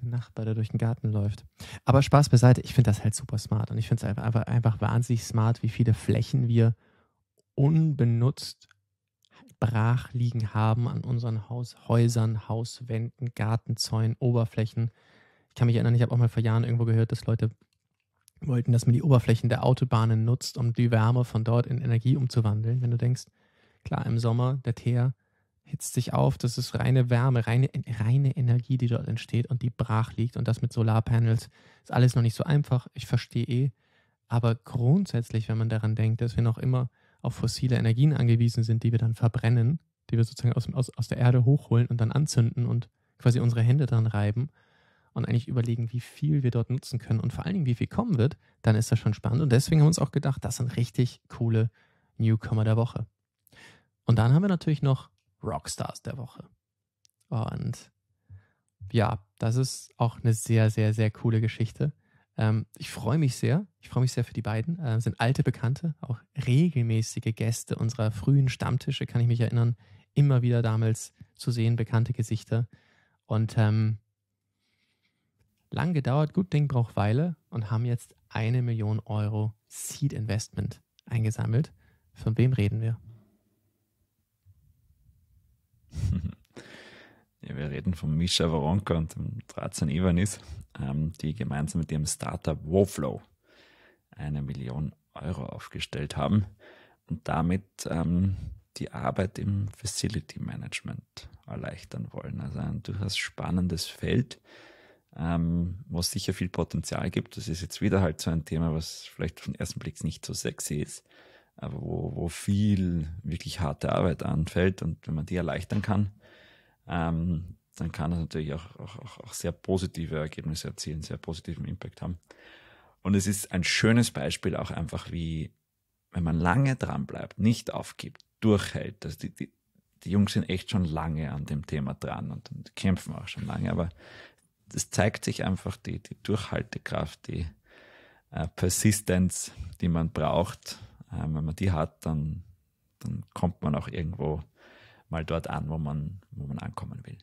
Der Nachbar, der durch den Garten läuft. Aber Spaß beiseite, ich finde das halt super smart. Und ich finde es einfach, einfach wahnsinnig smart, wie viele Flächen wir unbenutzt brach liegen haben an unseren Haus, Häusern, Hauswänden, Gartenzäunen, Oberflächen. Ich kann mich erinnern, ich habe auch mal vor Jahren irgendwo gehört, dass Leute wollten, dass man die Oberflächen der Autobahnen nutzt, um die Wärme von dort in Energie umzuwandeln. Wenn du denkst, klar, im Sommer, der Teer hitzt sich auf, das ist reine Wärme, reine, reine Energie, die dort entsteht und die brach liegt. Und das mit Solarpanels ist alles noch nicht so einfach. Ich verstehe eh. Aber grundsätzlich, wenn man daran denkt, dass wir noch immer auf fossile Energien angewiesen sind, die wir dann verbrennen, die wir sozusagen aus, aus, aus der Erde hochholen und dann anzünden und quasi unsere Hände dran reiben und eigentlich überlegen, wie viel wir dort nutzen können und vor allen Dingen, wie viel kommen wird, dann ist das schon spannend. Und deswegen haben wir uns auch gedacht, das sind richtig coole Newcomer der Woche. Und dann haben wir natürlich noch Rockstars der Woche. Und ja, das ist auch eine sehr, sehr, sehr coole Geschichte. Ähm, ich freue mich sehr. Ich freue mich sehr für die beiden. Äh, sind alte Bekannte, auch regelmäßige Gäste unserer frühen Stammtische, kann ich mich erinnern. Immer wieder damals zu sehen, bekannte Gesichter. Und ähm, lang gedauert, gut Ding braucht Weile und haben jetzt eine Million Euro Seed Investment eingesammelt. Von wem reden wir? Ja, wir reden von Misha Waronka und dem Drazen Ivanis, ähm, die gemeinsam mit ihrem Startup WoFlow eine Million Euro aufgestellt haben und damit ähm, die Arbeit im Facility Management erleichtern wollen. Also ein durchaus spannendes Feld, ähm, wo es sicher viel Potenzial gibt. Das ist jetzt wieder halt so ein Thema, was vielleicht von ersten Blicks nicht so sexy ist, aber wo, wo viel wirklich harte Arbeit anfällt und wenn man die erleichtern kann, ähm, dann kann das natürlich auch, auch, auch, auch sehr positive Ergebnisse erzielen, sehr positiven Impact haben. Und es ist ein schönes Beispiel auch einfach, wie wenn man lange dran bleibt, nicht aufgibt, durchhält. Also die, die, die Jungs sind echt schon lange an dem Thema dran und, und kämpfen auch schon lange, aber das zeigt sich einfach die, die Durchhaltekraft, die äh, Persistence, die man braucht. Ähm, wenn man die hat, dann, dann kommt man auch irgendwo mal dort an, wo man, wo man ankommen will.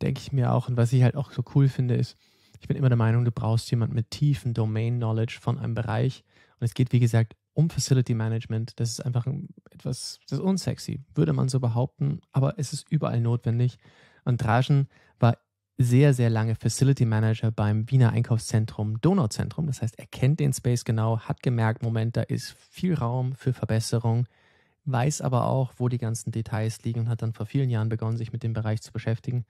Denke ich mir auch. Und was ich halt auch so cool finde, ist, ich bin immer der Meinung, du brauchst jemanden mit tiefen Domain-Knowledge von einem Bereich. Und es geht, wie gesagt, um Facility Management. Das ist einfach etwas, das ist unsexy, würde man so behaupten, aber es ist überall notwendig. Und Dragen war sehr, sehr lange Facility Manager beim Wiener Einkaufszentrum Donauzentrum. Das heißt, er kennt den Space genau, hat gemerkt, Moment, da ist viel Raum für Verbesserung weiß aber auch, wo die ganzen Details liegen und hat dann vor vielen Jahren begonnen, sich mit dem Bereich zu beschäftigen.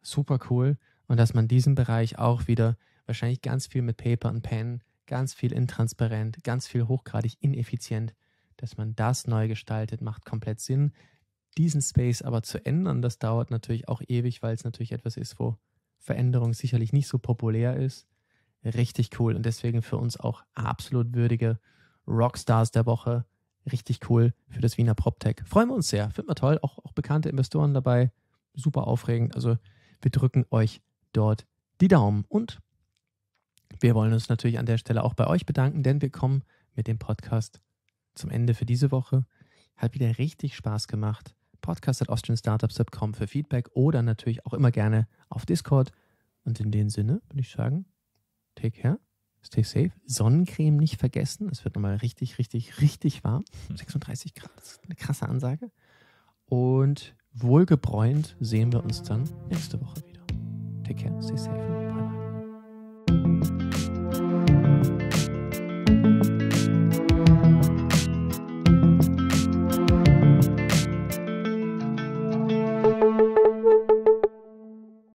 Super cool. Und dass man diesen Bereich auch wieder wahrscheinlich ganz viel mit Paper und Pen, ganz viel intransparent, ganz viel hochgradig ineffizient, dass man das neu gestaltet, macht komplett Sinn. Diesen Space aber zu ändern, das dauert natürlich auch ewig, weil es natürlich etwas ist, wo Veränderung sicherlich nicht so populär ist. Richtig cool und deswegen für uns auch absolut würdige Rockstars der Woche richtig cool für das Wiener PropTech. Freuen wir uns sehr. Finden wir toll. Auch, auch bekannte Investoren dabei. Super aufregend. Also wir drücken euch dort die Daumen. Und wir wollen uns natürlich an der Stelle auch bei euch bedanken, denn wir kommen mit dem Podcast zum Ende für diese Woche. Hat wieder richtig Spaß gemacht. Podcast at austrianstartups.com für Feedback oder natürlich auch immer gerne auf Discord. Und in dem Sinne würde ich sagen, take care. Stay safe. Sonnencreme nicht vergessen. Es wird nochmal richtig, richtig, richtig warm. 36 hm. Grad. Das ist eine krasse Ansage. Und wohlgebräunt sehen wir uns dann nächste Woche wieder. Take care, stay safe.